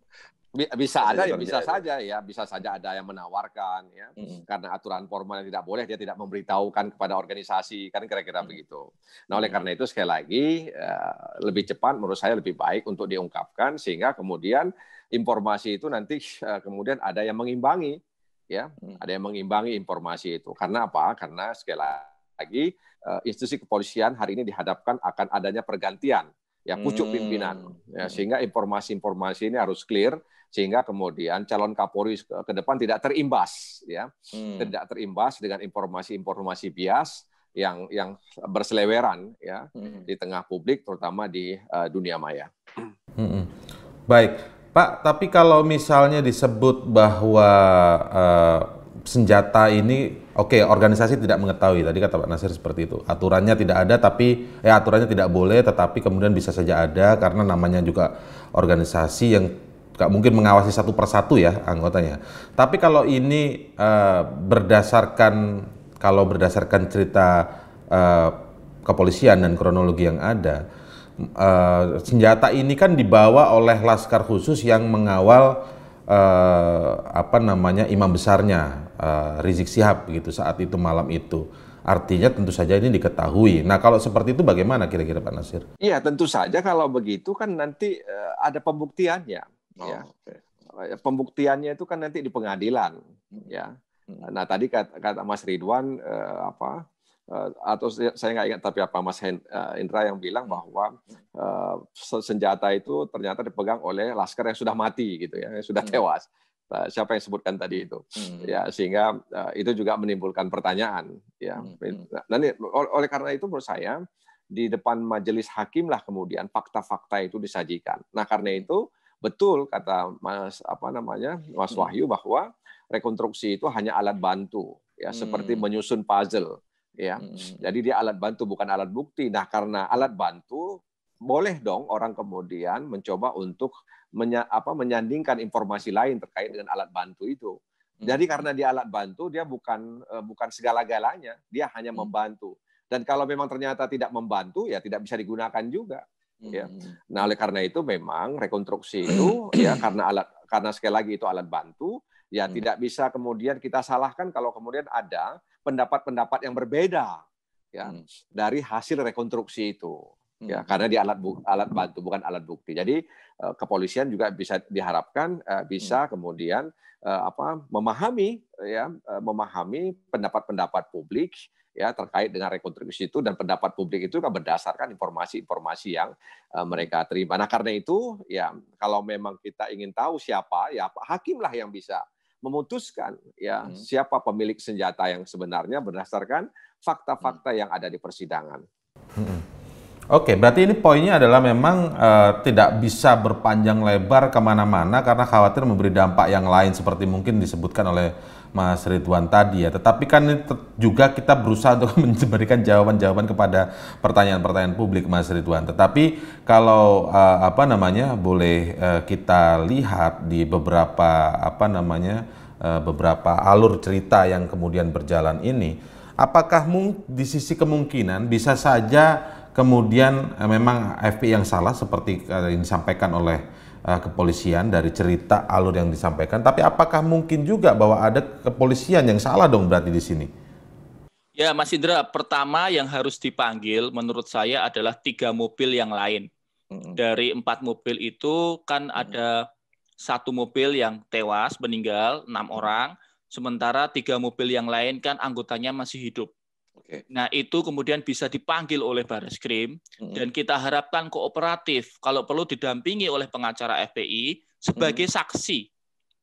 [SPEAKER 3] bisa ada ya bisa saja ya bisa saja ada yang menawarkan ya hmm. karena aturan formal yang tidak boleh dia tidak memberitahukan kepada organisasi kan kira-kira hmm. begitu. Nah oleh karena itu sekali lagi eh, lebih cepat menurut saya lebih baik untuk diungkapkan sehingga kemudian informasi itu nanti eh, kemudian ada yang mengimbangi ya mm. ada yang mengimbangi informasi itu karena apa karena sekali lagi eh, institusi kepolisian hari ini dihadapkan akan adanya pergantian ya pucuk pimpinan mm. ya, sehingga informasi-informasi ini harus clear sehingga kemudian calon Kapolri ke depan tidak terimbas ya hmm. tidak terimbas dengan informasi-informasi bias yang yang berseleweran ya hmm. di tengah publik terutama di uh, dunia maya.
[SPEAKER 4] Hmm. Baik, Pak, tapi kalau misalnya disebut bahwa uh, senjata ini oke okay, organisasi tidak mengetahui tadi kata Pak Nasir seperti itu. Aturannya tidak ada tapi ya aturannya tidak boleh tetapi kemudian bisa saja ada karena namanya juga organisasi yang gak mungkin mengawasi satu persatu ya anggotanya. Tapi kalau ini uh, berdasarkan kalau berdasarkan cerita uh, kepolisian dan kronologi yang ada, uh, senjata ini kan dibawa oleh laskar khusus yang mengawal uh, apa namanya imam besarnya uh, Rizik Sihab gitu saat itu malam itu. Artinya tentu saja ini diketahui. Nah kalau seperti itu bagaimana kira-kira Pak Nasir?
[SPEAKER 3] Iya tentu saja kalau begitu kan nanti uh, ada pembuktiannya. Oh, ya. Okay. Pembuktiannya itu kan nanti di pengadilan, hmm. ya. Hmm. Nah tadi kata, kata Mas Ridwan eh, apa eh, atau saya nggak ingat tapi apa Mas eh, Indra yang bilang hmm. bahwa eh, senjata itu ternyata dipegang oleh laskar yang sudah mati gitu ya, yang sudah hmm. tewas. Hmm. siapa yang sebutkan tadi itu? Hmm. Ya sehingga uh, itu juga menimbulkan pertanyaan. Ya, hmm. nanti nah, oleh karena itu menurut saya di depan majelis hakim lah kemudian fakta-fakta itu disajikan. Nah karena itu Betul kata Mas apa namanya Mas hmm. Wahyu bahwa rekonstruksi itu hanya alat bantu ya hmm. seperti menyusun puzzle ya. Hmm, hmm, hmm. Jadi dia alat bantu bukan alat bukti. Nah, karena alat bantu boleh dong orang kemudian mencoba untuk menya, apa menyandingkan informasi lain terkait dengan alat bantu itu. Jadi karena dia alat bantu, dia bukan eh, bukan segala-galanya, dia hanya membantu. Dan kalau memang ternyata tidak membantu, ya tidak bisa digunakan juga. Hmm, ya. Hmm, hmm. Nah, oleh karena itu memang rekonstruksi itu ya karena alat karena sekali lagi itu alat bantu, ya hmm. tidak bisa kemudian kita salahkan kalau kemudian ada pendapat-pendapat yang berbeda ya hmm. dari hasil rekonstruksi itu ya hmm. karena di alat bu, alat bantu bukan alat bukti. Jadi eh, kepolisian juga bisa diharapkan eh, bisa hmm. kemudian eh, apa memahami ya memahami pendapat-pendapat publik ya terkait dengan rekonstruksi itu dan pendapat publik itu kan berdasarkan informasi-informasi yang mereka terima. Nah karena itu ya kalau memang kita ingin tahu siapa ya hakimlah yang bisa memutuskan ya hmm. siapa pemilik senjata yang sebenarnya berdasarkan fakta-fakta hmm. yang ada di persidangan. Hmm.
[SPEAKER 4] Oke, berarti ini poinnya adalah memang uh, tidak bisa berpanjang lebar kemana-mana karena khawatir memberi dampak yang lain seperti mungkin disebutkan oleh Mas Ridwan tadi ya. Tetapi kan juga kita berusaha untuk memberikan jawaban-jawaban kepada pertanyaan-pertanyaan publik Mas Ridwan. Tetapi kalau uh, apa namanya boleh uh, kita lihat di beberapa apa namanya uh, beberapa alur cerita yang kemudian berjalan ini, apakah di sisi kemungkinan bisa saja kemudian eh, memang FPI yang salah seperti eh, yang disampaikan oleh eh, kepolisian dari cerita alur yang disampaikan, tapi apakah mungkin juga bahwa ada kepolisian yang salah dong berarti di sini?
[SPEAKER 2] Ya, Mas Indra, pertama yang harus dipanggil menurut saya adalah tiga mobil yang lain. Dari empat mobil itu kan ada satu mobil yang tewas meninggal enam orang, sementara tiga mobil yang lain kan anggotanya masih hidup. Okay. Nah, itu kemudian bisa dipanggil oleh Baris Krim mm-hmm. dan kita harapkan kooperatif kalau perlu didampingi oleh pengacara FPI sebagai mm-hmm. saksi.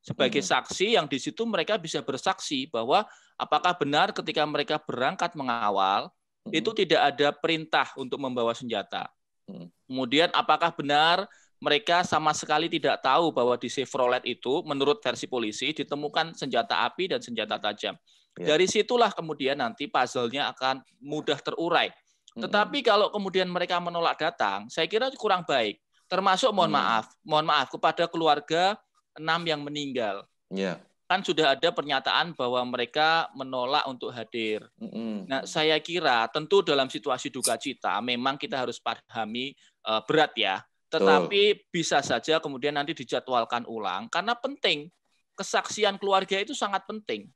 [SPEAKER 2] Sebagai mm-hmm. saksi yang di situ mereka bisa bersaksi bahwa apakah benar ketika mereka berangkat mengawal mm-hmm. itu tidak ada perintah untuk membawa senjata. Mm-hmm. Kemudian apakah benar mereka sama sekali tidak tahu bahwa di Chevrolet itu, menurut versi polisi, ditemukan senjata api dan senjata tajam. Ya. Dari situlah kemudian nanti puzzle-nya akan mudah terurai. Tetapi kalau kemudian mereka menolak datang, saya kira kurang baik. Termasuk mohon hmm. maaf, mohon maaf kepada keluarga enam yang meninggal. Ya. Kan sudah ada pernyataan bahwa mereka menolak untuk hadir. Hmm. Nah, saya kira tentu dalam situasi duka cita memang kita harus pahami eh, berat ya tetapi bisa saja kemudian nanti dijadwalkan ulang karena penting kesaksian keluarga itu sangat penting.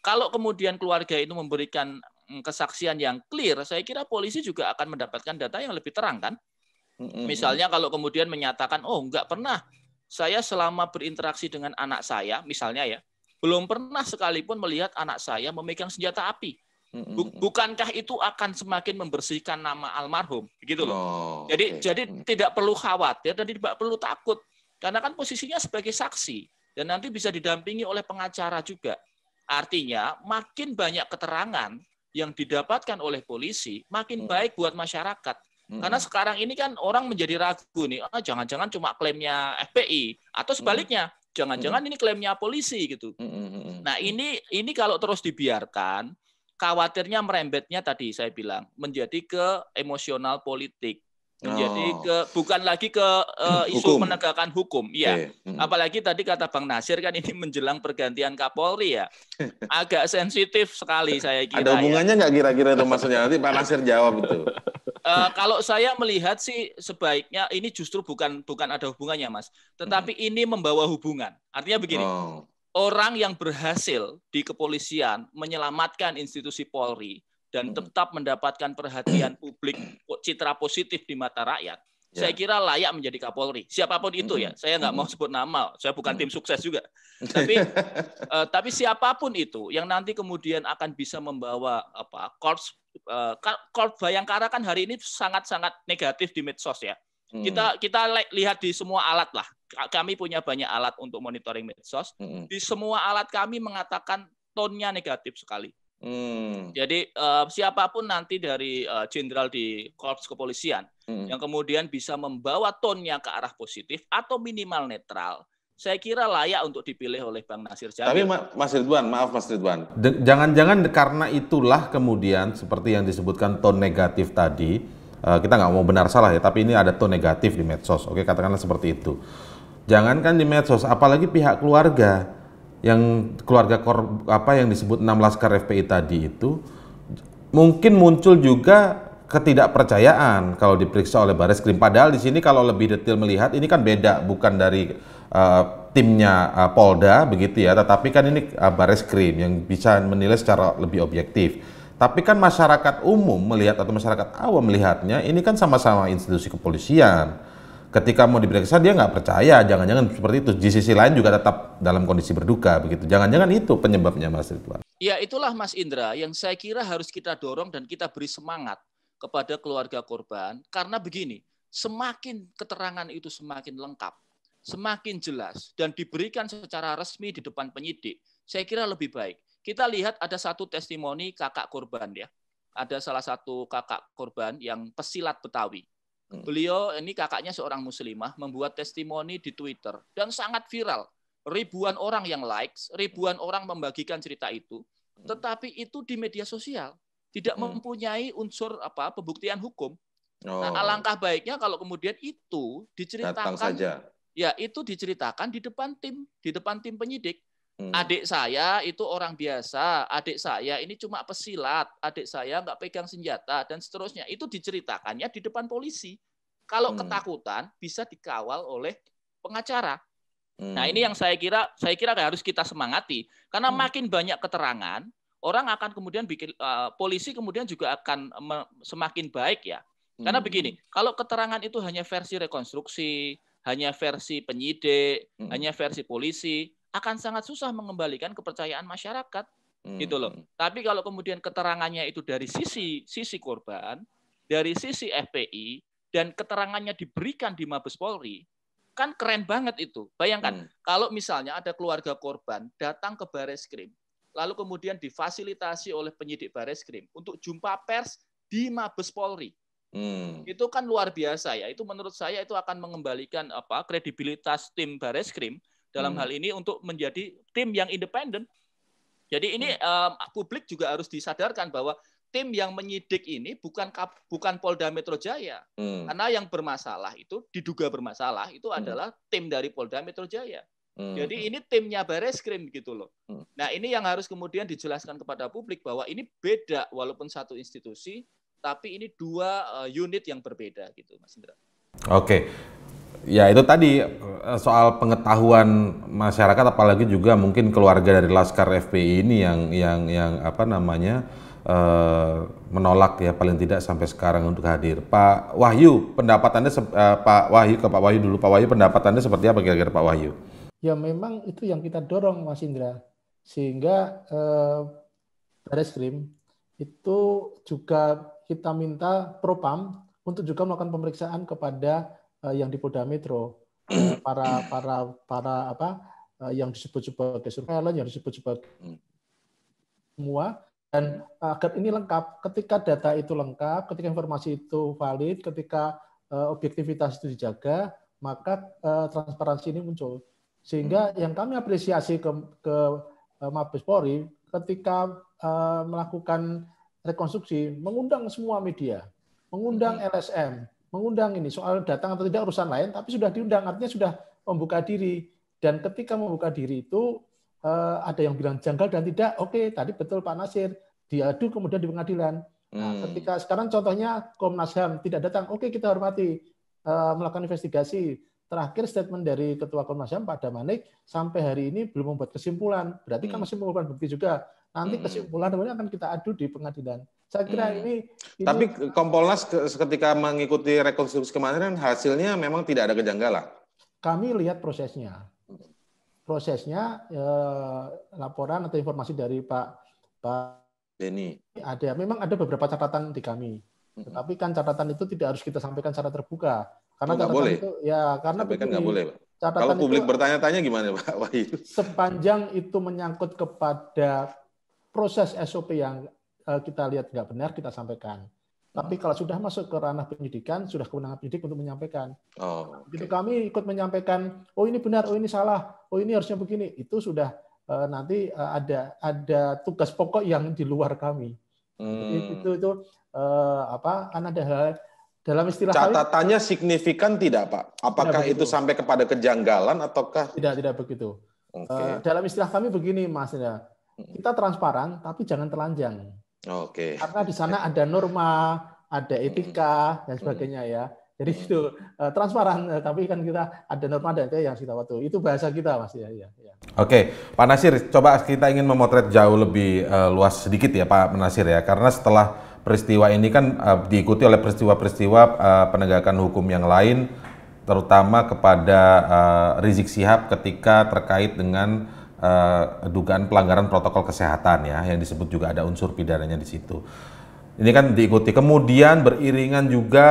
[SPEAKER 2] Kalau kemudian keluarga itu memberikan mm, kesaksian yang clear, saya kira polisi juga akan mendapatkan data yang lebih terang kan. Misalnya kalau kemudian menyatakan oh nggak pernah saya selama berinteraksi dengan anak saya misalnya ya belum pernah sekalipun melihat anak saya memegang senjata api. Bukankah itu akan semakin membersihkan nama almarhum, gitu loh. Oh, jadi okay. jadi mm. tidak perlu khawatir dan tidak perlu takut karena kan posisinya sebagai saksi dan nanti bisa didampingi oleh pengacara juga. Artinya makin banyak keterangan yang didapatkan oleh polisi, makin hmm. baik buat masyarakat. Hmm. Karena sekarang ini kan orang menjadi ragu nih, ah jangan-jangan cuma klaimnya FPI atau sebaliknya, jangan-jangan hmm. ini klaimnya polisi gitu. Nah, ini ini kalau terus dibiarkan khawatirnya merembetnya tadi saya bilang menjadi ke emosional politik menjadi oh. ke bukan lagi ke uh, isu hukum. penegakan hukum ya yeah. mm. apalagi tadi kata Bang Nasir kan ini menjelang pergantian Kapolri ya agak sensitif sekali saya kira ada ya.
[SPEAKER 4] hubungannya nggak kira-kira itu maksudnya nanti Pak Nasir jawab itu
[SPEAKER 2] uh, kalau saya melihat sih sebaiknya ini justru bukan bukan ada hubungannya Mas tetapi mm. ini membawa hubungan artinya begini oh orang yang berhasil di kepolisian menyelamatkan institusi Polri dan hmm. tetap mendapatkan perhatian publik citra positif di mata rakyat ya. saya kira layak menjadi Kapolri. Siapapun itu ya, hmm. saya nggak mau hmm. sebut nama, saya bukan tim sukses juga. Tapi eh, tapi siapapun itu yang nanti kemudian akan bisa membawa apa korps eh, korps bayangkara kan hari ini sangat-sangat negatif di medsos ya. Hmm. Kita kita lihat di semua alat lah. Kami punya banyak alat untuk monitoring medsos. Hmm, hmm. Di semua alat kami mengatakan tonnya negatif sekali. Hmm. Jadi uh, siapapun nanti dari eh, jenderal uh, di korps kepolisian hmm. yang kemudian bisa membawa tonnya ke arah positif atau minimal netral, saya kira layak untuk dipilih oleh Bang Nasir Jamil. Tapi Mas
[SPEAKER 4] Ridwan, maaf Mas Ridwan. Jangan-jangan karena itulah kemudian seperti yang disebutkan ton negatif tadi, Eh, kita nggak mau benar salah ya, tapi ini ada tone negatif di medsos. Oke, katakanlah seperti itu. Jangankan di medsos, apalagi pihak keluarga yang keluarga kor, apa yang disebut enam laskar FPI tadi itu mungkin muncul juga ketidakpercayaan kalau diperiksa oleh Baris Krim. Padahal di sini kalau lebih detail melihat ini kan beda bukan dari uh, timnya uh, Polda begitu ya, tetapi kan ini uh, Baris Krim yang bisa menilai secara lebih objektif. Tapi kan masyarakat umum melihat atau masyarakat awam melihatnya ini kan sama-sama institusi kepolisian. Ketika mau diperiksa dia nggak percaya, jangan-jangan seperti itu. Di sisi lain juga tetap dalam kondisi berduka begitu. Jangan-jangan itu penyebabnya Mas Ridwan.
[SPEAKER 2] Ya itulah Mas Indra yang saya kira harus kita dorong dan kita beri semangat kepada keluarga korban. Karena begini, semakin keterangan itu semakin lengkap, semakin jelas, dan diberikan secara resmi di depan penyidik, saya kira lebih baik. Kita lihat ada satu testimoni kakak korban ya. Ada salah satu kakak korban yang pesilat Betawi. Hmm. Beliau ini kakaknya seorang muslimah membuat testimoni di Twitter dan sangat viral. Ribuan orang yang likes, ribuan orang membagikan cerita itu. Hmm. Tetapi itu di media sosial tidak hmm. mempunyai unsur apa pembuktian hukum.
[SPEAKER 4] Nah, oh. alangkah
[SPEAKER 2] baiknya kalau kemudian itu diceritakan saja. Ya, itu diceritakan di depan tim, di depan tim penyidik. Hmm. Adik saya itu orang biasa, adik saya ini cuma pesilat, adik saya nggak pegang senjata dan seterusnya. Itu diceritakannya di depan polisi. Kalau hmm. ketakutan bisa dikawal oleh pengacara. Nah, hmm. Nah ini yang saya kira saya kira harus kita semangati karena hmm. makin banyak keterangan orang akan kemudian bikin uh, polisi kemudian juga akan semakin baik ya. Karena hmm. begini, kalau keterangan itu hanya versi rekonstruksi, hanya versi penyidik, hmm. hanya versi polisi, akan sangat susah mengembalikan kepercayaan masyarakat hmm. gitu loh. Tapi kalau kemudian keterangannya itu dari sisi sisi korban, dari sisi FPI dan keterangannya diberikan di Mabes Polri, kan keren banget itu. Bayangkan hmm. kalau misalnya ada keluarga korban datang ke Baris Krim, lalu kemudian difasilitasi oleh penyidik Baris Krim untuk jumpa pers di Mabes Polri. Hmm. Itu kan luar biasa ya. Itu menurut saya itu akan mengembalikan apa kredibilitas tim Bareskrim dalam hmm. hal ini untuk menjadi tim yang independen. Jadi ini um, publik juga harus disadarkan bahwa tim yang menyidik ini bukan bukan Polda Metro Jaya. Hmm. Karena yang bermasalah itu diduga bermasalah itu hmm. adalah tim dari Polda Metro Jaya. Hmm. Jadi ini timnya Bareskrim gitu loh. Hmm. Nah, ini yang harus kemudian dijelaskan kepada publik bahwa ini beda walaupun satu institusi tapi ini dua eh, unit yang berbeda gitu Mas Indra.
[SPEAKER 4] Oke ya itu tadi eh, soal pengetahuan masyarakat apalagi juga mungkin keluarga dari Laskar FPI ini yang yang yang apa namanya eh, menolak ya paling tidak sampai sekarang untuk hadir. Pak Wahyu, pendapatannya eh, Pak Wahyu ke Pak Wahyu dulu. Pak Wahyu pendapatannya seperti apa
[SPEAKER 1] kira-kira Pak Wahyu? Ya memang itu yang kita dorong Mas Indra. Sehingga eh, Baris itu juga kita minta Propam untuk juga melakukan pemeriksaan kepada Eh, yang di Polda Metro eh, para para para apa eh, yang disebut sebagai surveillance yang disebut sebagai semua dan agar ini lengkap ketika data itu lengkap ketika informasi itu valid ketika objektivitas itu dijaga maka transparansi ini muncul sehingga hmm. yang kami apresiasi ke, ke Mabes Polri ketika melakukan rekonstruksi mengundang semua media mengundang LSM hmm mengundang ini soal datang atau tidak urusan lain tapi sudah diundang artinya sudah membuka diri dan ketika membuka diri itu eh, ada yang bilang janggal dan tidak oke okay, tadi betul Pak Nasir diadu kemudian di pengadilan nah, hmm. ketika sekarang contohnya Komnas Ham tidak datang oke okay, kita hormati eh, melakukan investigasi terakhir statement dari Ketua Komnas Ham Pak Damanik sampai hari ini belum membuat kesimpulan berarti kan hmm. masih mengumpulkan bukti juga Nanti kesimpulan akan kita adu di pengadilan. Saya kira hmm. ini, ini Tapi
[SPEAKER 4] Kompolnas ketika mengikuti rekonstruksi kemarin kan hasilnya memang tidak ada kejanggalan.
[SPEAKER 1] Kami lihat prosesnya. Prosesnya eh, laporan atau informasi dari Pak Pak Denny. Ada memang ada beberapa catatan di kami. Tetapi kan catatan itu tidak harus kita sampaikan secara terbuka. Karena oh, nggak boleh. Itu, ya karena sampaikan nggak boleh. Catatan Kalau publik
[SPEAKER 4] bertanya-tanya gimana Pak Wahyu?
[SPEAKER 1] Sepanjang itu menyangkut kepada proses SOP yang eh, kita lihat nggak benar kita sampaikan. Tapi hmm. kalau sudah masuk ke ranah penyidikan, sudah kewenangan penyidik untuk menyampaikan. Oh, okay. Jadi kami ikut menyampaikan, oh ini benar, oh ini salah, oh ini harusnya begini. Itu sudah uh, nanti eh, ada ada tugas pokok yang di luar kami. Hmm. Itu itu uh, apa? Kan ada hal dalam istilah catatannya
[SPEAKER 4] kami, signifikan tidak pak? Apakah tidak itu sampai kepada kejanggalan
[SPEAKER 1] ataukah tidak tidak begitu? Okay. dalam istilah kami begini mas ya. Kita transparan, tapi jangan telanjang. Oke. Okay. Karena di sana ada norma, ada etika dan sebagainya ya. Jadi itu eh, transparan, eh, tapi kan kita ada norma dan etika yang kita waktu itu bahasa kita mas ya. ya, ya.
[SPEAKER 4] Oke, okay. Pak Nasir, coba kita ingin memotret jauh lebih uh, luas sedikit ya Pak Nasir ya, karena setelah peristiwa ini kan uh, diikuti oleh peristiwa-peristiwa uh, penegakan hukum yang lain, terutama kepada uh, Rizik Sihab ketika terkait dengan uh, dugaan pelanggaran protokol kesehatan ya yang disebut juga ada unsur pidananya di situ. Ini kan diikuti. Kemudian beriringan juga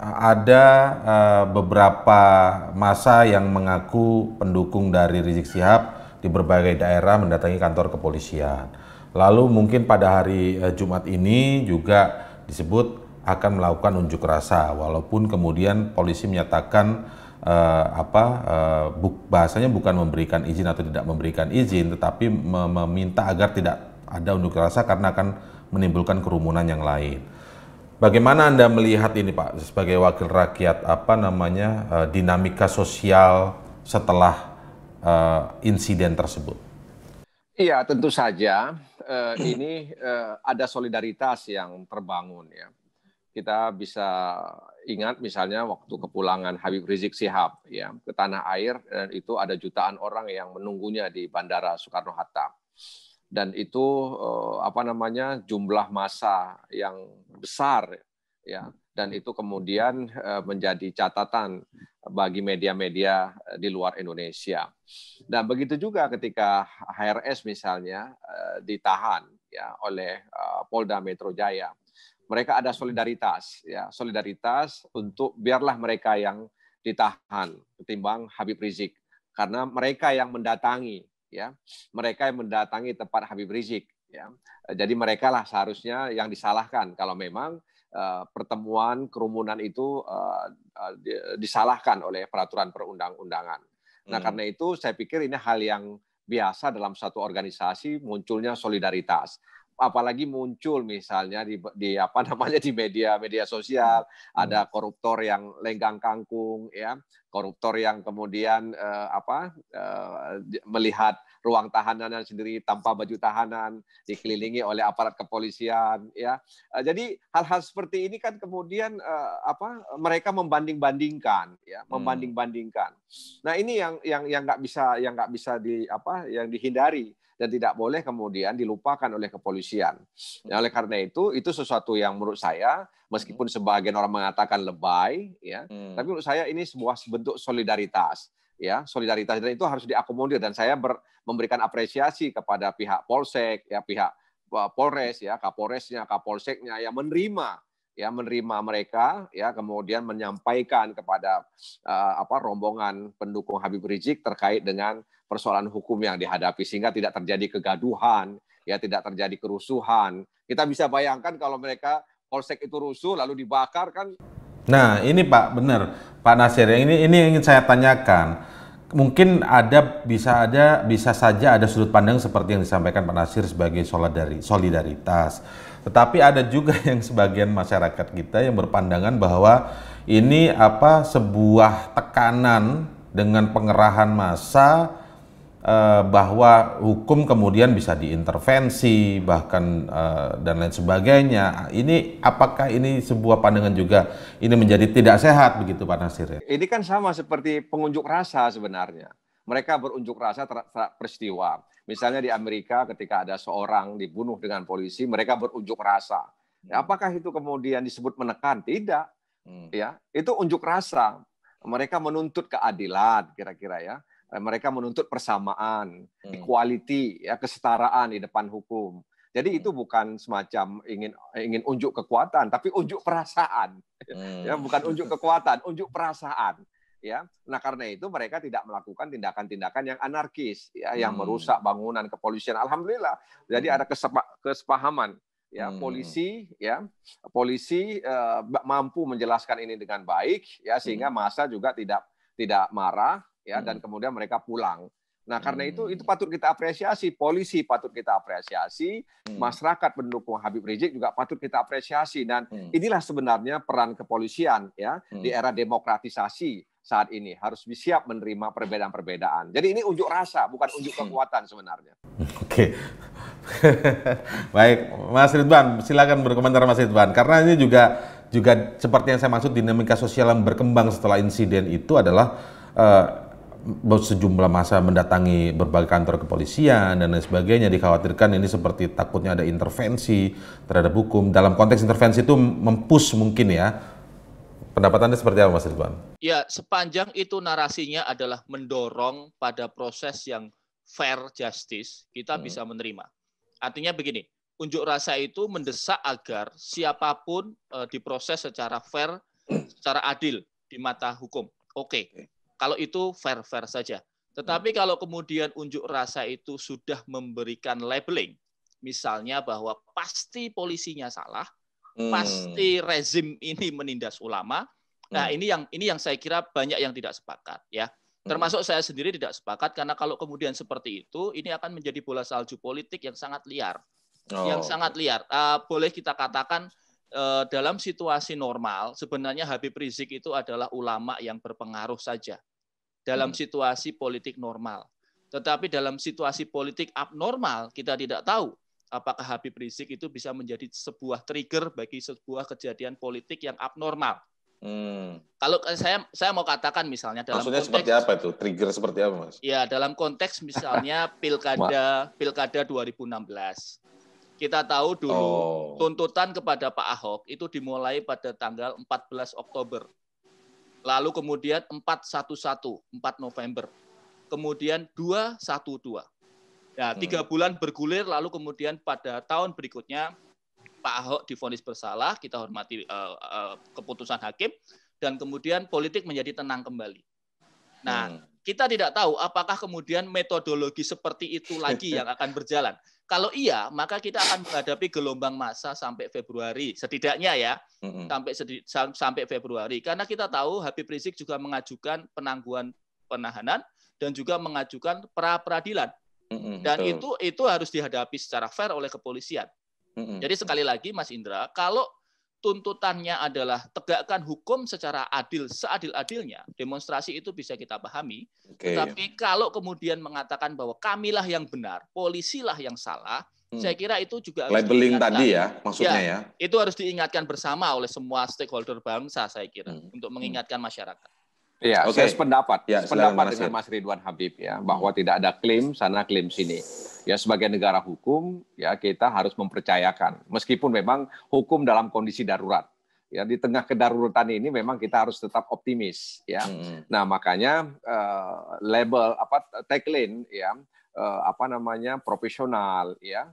[SPEAKER 4] eh, ada uh, beberapa masa yang mengaku pendukung dari Rizik Sihab di berbagai daerah mendatangi kantor kepolisian. Lalu mungkin pada hari uh, Jumat ini juga disebut akan melakukan unjuk rasa walaupun kemudian polisi menyatakan uh, apa uh, eh, bu bahasanya bukan memberikan izin atau tidak memberikan izin tetapi me meminta agar tidak ada unjuk rasa karena akan menimbulkan kerumunan yang lain. Bagaimana Anda melihat ini Pak sebagai wakil rakyat apa namanya uh, dinamika sosial setelah uh, insiden tersebut?
[SPEAKER 3] Iya, tentu saja uh, ini uh, ada solidaritas yang terbangun ya kita bisa ingat misalnya waktu kepulangan Habib Rizik Sihab ya ke tanah air dan itu ada jutaan orang yang menunggunya di Bandara Soekarno Hatta dan itu eh, apa namanya jumlah masa yang besar ya dan itu kemudian eh, menjadi catatan bagi media-media eh, di luar Indonesia. Dan begitu juga ketika HRS misalnya ditahan ya oleh Polda Metro Jaya mereka ada solidaritas ya solidaritas untuk biarlah mereka yang ditahan ketimbang Habib Rizik karena mereka yang mendatangi ya mereka yang mendatangi tempat Habib Rizik ya jadi mereka lah seharusnya yang disalahkan kalau memang uh, pertemuan kerumunan itu uh, uh, disalahkan oleh peraturan perundang-undangan nah hmm. karena itu saya pikir ini hal yang biasa dalam satu organisasi munculnya solidaritas apalagi muncul misalnya di, di apa namanya di media media sosial hmm. ada koruptor yang lenggang kangkung ya koruptor yang kemudian eh, apa eh, melihat ruang tahanan sendiri tanpa baju tahanan, dikelilingi oleh aparat kepolisian ya. Eh, jadi hal-hal seperti ini kan kemudian eh, apa mereka membanding-bandingkan ya, hmm. membanding-bandingkan. Nah, ini yang yang yang nggak bisa yang nggak bisa di apa yang dihindari dan tidak boleh kemudian dilupakan oleh kepolisian. Nah, oleh karena itu, itu sesuatu yang menurut saya meskipun hmm. sebagian orang mengatakan lebay, ya, hmm. tapi menurut saya ini sebuah bentuk solidaritas ya solidaritas dan itu harus diakomodir dan saya ber, memberikan apresiasi kepada pihak polsek ya pihak eh, polres ya kapolresnya kapolseknya yang menerima ya menerima mereka ya kemudian menyampaikan kepada uh, apa rombongan pendukung Habib Rizik terkait dengan persoalan hukum yang dihadapi sehingga tidak terjadi kegaduhan ya tidak terjadi kerusuhan kita bisa bayangkan kalau mereka polsek itu rusuh lalu dibakar kan
[SPEAKER 4] Nah, ini Pak, benar. Pak Nasir, yang ini ini ingin saya tanyakan. Mungkin ada bisa ada bisa saja ada sudut pandang seperti yang disampaikan Pak Nasir sebagai solidaritas. Tetapi ada juga yang sebagian masyarakat kita yang berpandangan bahwa ini apa sebuah tekanan dengan pengerahan massa Eh, bahwa hukum kemudian bisa diintervensi bahkan eh, dan lain sebagainya. Ini apakah ini sebuah pandangan juga ini menjadi tidak sehat begitu Pak Nasir? Ya?
[SPEAKER 3] Ini kan sama seperti pengunjuk rasa sebenarnya. Mereka berunjuk rasa terhadap peristiwa. Misalnya di Amerika ketika ada seorang dibunuh dengan polisi, mereka berunjuk rasa. Ya, hmm. Apakah itu kemudian disebut menekan? Tidak. Hmm. Ya, itu unjuk rasa. Mereka menuntut keadilan kira-kira ya. Eh, mereka menuntut persamaan, hmm. equality, ya kesetaraan di depan hukum. Jadi hmm. itu bukan semacam ingin ingin unjuk kekuatan, tapi unjuk perasaan. Hmm. ya, bukan hmm. unjuk kekuatan, unjuk perasaan. Ya, nah karena itu mereka tidak melakukan tindakan-tindakan yang anarkis, ya, yang hmm. merusak bangunan kepolisian. Alhamdulillah, jadi hmm. ada kesepa, kesepahaman. Ya, hmm. polisi, ya, polisi uh, mampu menjelaskan ini dengan baik, ya, sehingga masa juga tidak tidak marah, ya dan hmm. kemudian mereka pulang. Nah, karena itu hmm. itu patut kita apresiasi, polisi patut kita apresiasi, hmm. masyarakat pendukung Habib Rizik juga patut kita apresiasi dan inilah sebenarnya peran kepolisian ya di era demokratisasi saat ini harus siap menerima perbedaan-perbedaan. Jadi ini unjuk rasa, bukan unjuk kekuatan sebenarnya.
[SPEAKER 4] Oke. Baik, Mas Ridwan, silakan berkomentar Mas Ridwan karena ini juga juga seperti yang saya maksud dinamika sosial yang berkembang setelah insiden itu adalah uh, sejumlah masa mendatangi berbagai kantor kepolisian dan lain sebagainya dikhawatirkan ini seperti takutnya ada intervensi terhadap hukum dalam konteks intervensi itu mempush mungkin ya pendapat Anda seperti apa Mas Ridwan?
[SPEAKER 2] Ya sepanjang itu narasinya adalah mendorong pada proses yang fair justice kita hmm. bisa menerima artinya begini unjuk rasa itu mendesak agar siapapun e, diproses secara fair secara adil di mata hukum oke okay. Kalau itu fair-fair saja. Tetapi hmm. kalau kemudian unjuk rasa itu sudah memberikan labeling, misalnya bahwa pasti polisinya salah, hmm. pasti rezim ini menindas ulama. Nah, hmm. ini yang ini yang saya kira banyak yang tidak sepakat ya. Hmm. Termasuk saya sendiri tidak sepakat karena kalau kemudian seperti itu, ini akan menjadi bola salju politik yang sangat liar, oh. yang sangat liar. Uh, boleh kita katakan Eh, dalam situasi normal sebenarnya Habib Rizik itu adalah ulama yang berpengaruh saja dalam hmm. situasi politik normal. Tetapi dalam situasi politik abnormal kita tidak tahu apakah Habib Rizik itu bisa menjadi sebuah trigger bagi sebuah kejadian politik yang abnormal.
[SPEAKER 4] Hmm.
[SPEAKER 2] Kalau saya saya mau katakan misalnya dalam Maksudnya konteks, seperti apa
[SPEAKER 4] itu? Trigger seperti apa, Mas?
[SPEAKER 2] Ya, dalam konteks misalnya Pilkada Pilkada 2016 kita tahu dulu oh. tuntutan kepada Pak Ahok itu dimulai pada tanggal 14 Oktober. Lalu kemudian 411, 4 November. Kemudian 212. Ya, nah, hmm. tiga hmm. bulan bergulir, lalu kemudian pada tahun berikutnya Pak Ahok difonis bersalah, kita hormati uh, uh, keputusan hakim, dan kemudian politik menjadi tenang kembali. Nah, hmm. kita tidak tahu apakah kemudian metodologi seperti itu lagi yang akan berjalan. Kalau iya, maka kita akan menghadapi gelombang massa sampai Februari, setidaknya ya, mm-hmm. sampai sampai Februari. Karena kita tahu Habib Rizik juga mengajukan penangguhan penahanan dan juga mengajukan pra peradilan. dan itu itu harus dihadapi secara fair oleh kepolisian. Jadi sekali lagi Mas Indra, kalau tuntutannya adalah tegakkan hukum secara adil, seadil-adilnya. Demonstrasi itu bisa kita pahami. Okay. Tetapi kalau kemudian mengatakan bahwa kamilah yang benar, polisilah yang salah, hmm. saya kira itu juga harus labeling tadi ya, maksudnya ya, ya. Itu harus diingatkan bersama oleh semua stakeholder bangsa saya kira hmm. untuk mengingatkan masyarakat.
[SPEAKER 3] Ya, okay. saya sependapat, ya, sependapat dengan Mas Ridwan Habib ya bahwa tidak ada klaim sana klaim sini. Ya sebagai negara hukum ya kita harus mempercayakan meskipun memang hukum dalam kondisi darurat. Ya di tengah kedaruratan ini memang kita harus tetap optimis ya. Hmm. Nah, makanya uh, label apa tagline ya uh, apa namanya profesional ya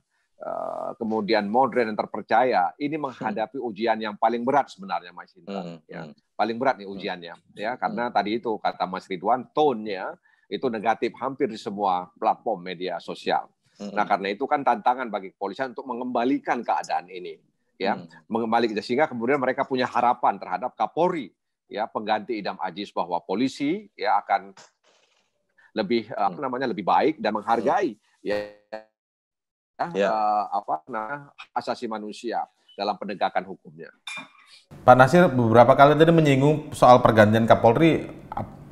[SPEAKER 3] Eh, kemudian modern dan terpercaya ini hmm. menghadapi ujian yang paling berat sebenarnya Mas Indra hmm, ya hmm. paling berat nih ujiannya ya karena tadi itu kata Mas Ridwan tone-nya itu negatif hampir di semua platform media sosial. Nah, karena itu kan tantangan bagi kepolisian untuk mengembalikan keadaan ini ya, hmm. mengembalikan sehingga kemudian mereka punya harapan terhadap Kapolri ya pengganti Idam Aziz bahwa polisi ya akan lebih eh, apa namanya lebih baik dan menghargai ya Eh, ya. uh, apa nah asasi manusia dalam penegakan hukumnya.
[SPEAKER 4] Pak Nasir beberapa kali tadi menyinggung soal pergantian Kapolri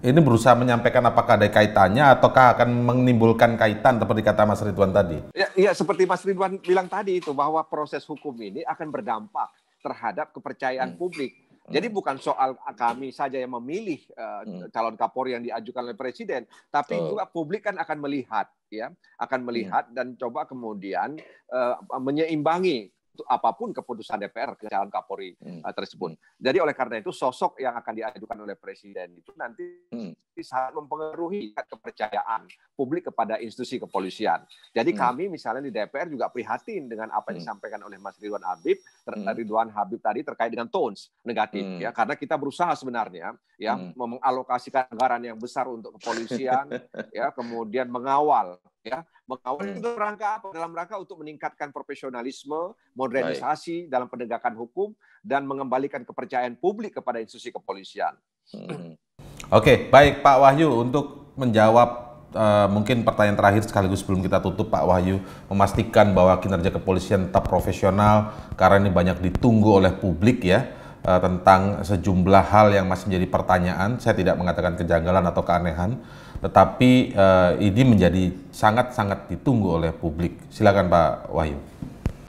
[SPEAKER 4] ini berusaha menyampaikan apakah ada kaitannya ataukah akan menimbulkan kaitan seperti kata Mas Ridwan tadi?
[SPEAKER 3] Ya, ya seperti Mas Ridwan bilang tadi itu bahwa proses hukum ini akan berdampak terhadap kepercayaan hmm. publik jadi bukan soal kami saja yang memilih uh, calon Kapolri yang diajukan oleh presiden, tapi uh. juga publik kan akan melihat, ya, akan hmm. melihat uh. dan coba kemudian uh, eh, menyeimbangi apapun keputusan DPR ke calon Kapolri hmm. Eh, tersebut. Jadi oleh karena itu sosok yang akan diajukan oleh presiden itu nanti hmm. sangat mempengaruhi kepercayaan publik kepada institusi kepolisian. Jadi hmm. kami misalnya di DPR juga prihatin dengan apa yang hmm. disampaikan oleh Mas Ridwan Habib hmm. Ridwan Habib tadi terkait dengan tones negatif hmm. ya karena kita berusaha sebenarnya ya hmm. mengalokasikan anggaran yang besar untuk kepolisian ya kemudian mengawal ya mengawal hmm. dalam rangka apa dalam rangka untuk meningkatkan profesionalisme modernisasi Baik. dalam penegakan hukum dan mengembalikan kepercayaan publik kepada institusi kepolisian. Hmm.
[SPEAKER 4] Oke, okay, baik Pak Wahyu untuk menjawab uh, mungkin pertanyaan terakhir sekaligus sebelum kita tutup Pak Wahyu memastikan bahwa kinerja kepolisian tetap profesional karena ini banyak ditunggu oleh publik ya uh, tentang sejumlah hal yang masih menjadi pertanyaan. Saya tidak mengatakan kejanggalan atau keanehan tetapi uh, ini menjadi sangat-sangat ditunggu oleh publik. Silakan Pak Wahyu.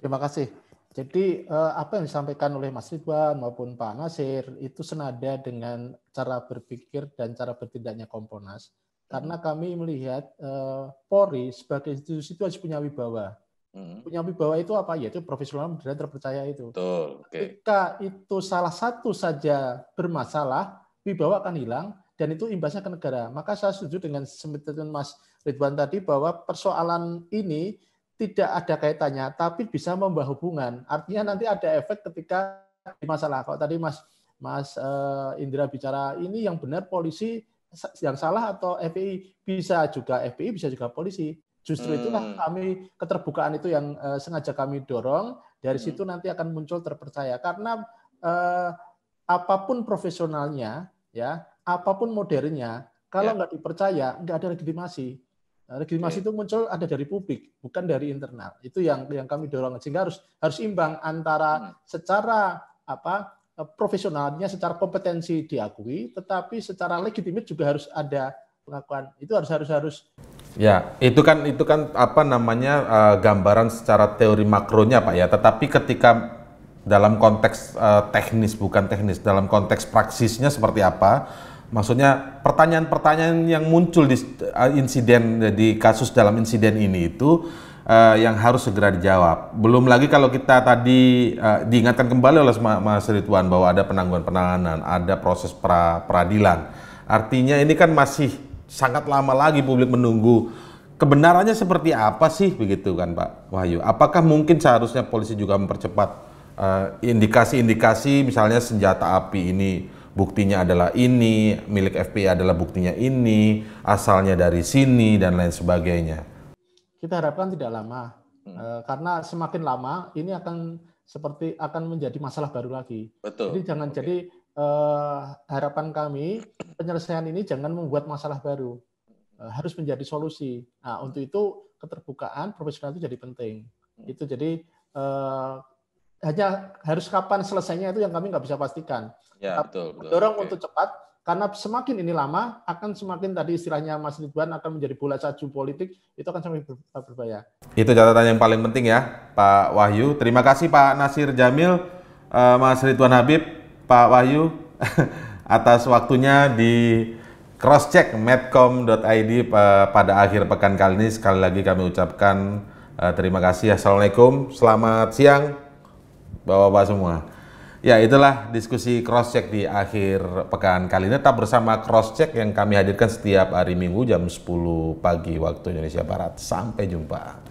[SPEAKER 1] Terima kasih. Jadi uh, apa yang disampaikan oleh Mas Ridwan maupun Pak Nasir itu senada dengan cara berpikir dan cara bertindaknya Komponas. Karena kami melihat uh, Polri sebagai institusi itu harus punya wibawa. Hmm. Punya wibawa itu apa? Yaitu profesional dan terpercaya itu. Betul. Okay. Ketika itu salah satu saja bermasalah, wibawa akan hilang, dan itu imbasnya ke negara. Maka saya setuju dengan statement Mas Ridwan tadi bahwa persoalan ini tidak ada kaitannya, tapi bisa membawa hubungan. Artinya nanti ada efek ketika di masalah. Kalau tadi Mas Mas eh, Indra bicara ini yang benar polisi yang salah atau FPI bisa juga FPI bisa juga polisi. Justru hmm. itulah kami keterbukaan itu yang uh, sengaja kami dorong. Dari hmm. situ nanti akan muncul terpercaya karena uh, apapun profesionalnya ya apapun modernnya, kalau ya. nggak dipercaya, nggak ada legitimasi. Nah, legitimasi okay. Iya. itu muncul ada dari publik, bukan dari internal. Itu yang yang kami dorong sehingga harus harus imbang antara hmm. secara apa profesionalnya secara kompetensi diakui, tetapi secara legitimit juga harus ada pengakuan. Itu harus harus harus.
[SPEAKER 4] Ya, itu kan itu kan apa namanya uh, gambaran secara teori makronya Pak ya. Tetapi ketika dalam konteks uh, teknis bukan teknis, dalam konteks praksisnya seperti apa? maksudnya pertanyaan-pertanyaan yang muncul di eh, insiden eh, di kasus dalam insiden ini itu uh, yang harus segera dijawab. Belum lagi kalau kita tadi uh, diingatkan kembali oleh Mas Ridwan bahwa ada penangguhan penahanan, ada proses pra peradilan. Artinya ini kan masih sangat lama lagi publik menunggu kebenarannya seperti apa sih begitu kan Pak Wahyu. Apakah mungkin seharusnya polisi juga mempercepat indikasi-indikasi uh, indikasi -indikasi, misalnya senjata api ini buktinya adalah ini, milik FPI adalah buktinya ini, asalnya dari sini dan lain sebagainya.
[SPEAKER 1] Kita harapkan tidak lama, hmm. e, karena semakin lama ini akan seperti akan menjadi masalah baru lagi. Betul. Jadi jangan okay. jadi e, harapan kami penyelesaian ini jangan membuat masalah baru, e, harus menjadi solusi. Nah untuk itu keterbukaan profesional itu jadi penting. Hmm. Itu jadi hanya harus kapan selesainya itu yang kami nggak bisa pastikan. Ya, kita betul, betul. Dorong okay. untuk cepat karena semakin ini lama akan semakin tadi istilahnya Mas Ridwan akan menjadi bola salju politik itu akan semakin ber berbahaya.
[SPEAKER 4] Itu catatan yang paling penting ya Pak Wahyu. Terima kasih Pak Nasir Jamil, eh, Mas Ridwan Habib, Pak Wahyu atas waktunya di crosscheck medcom.id eh, pada akhir pekan kali ini sekali lagi kami ucapkan eh, terima kasih. Assalamualaikum, selamat siang. Bapak-bapak semua. Ya itulah diskusi cross check di akhir pekan kali ini tetap bersama cross check yang kami hadirkan setiap hari Minggu jam 10 pagi waktu Indonesia Barat. Sampai jumpa.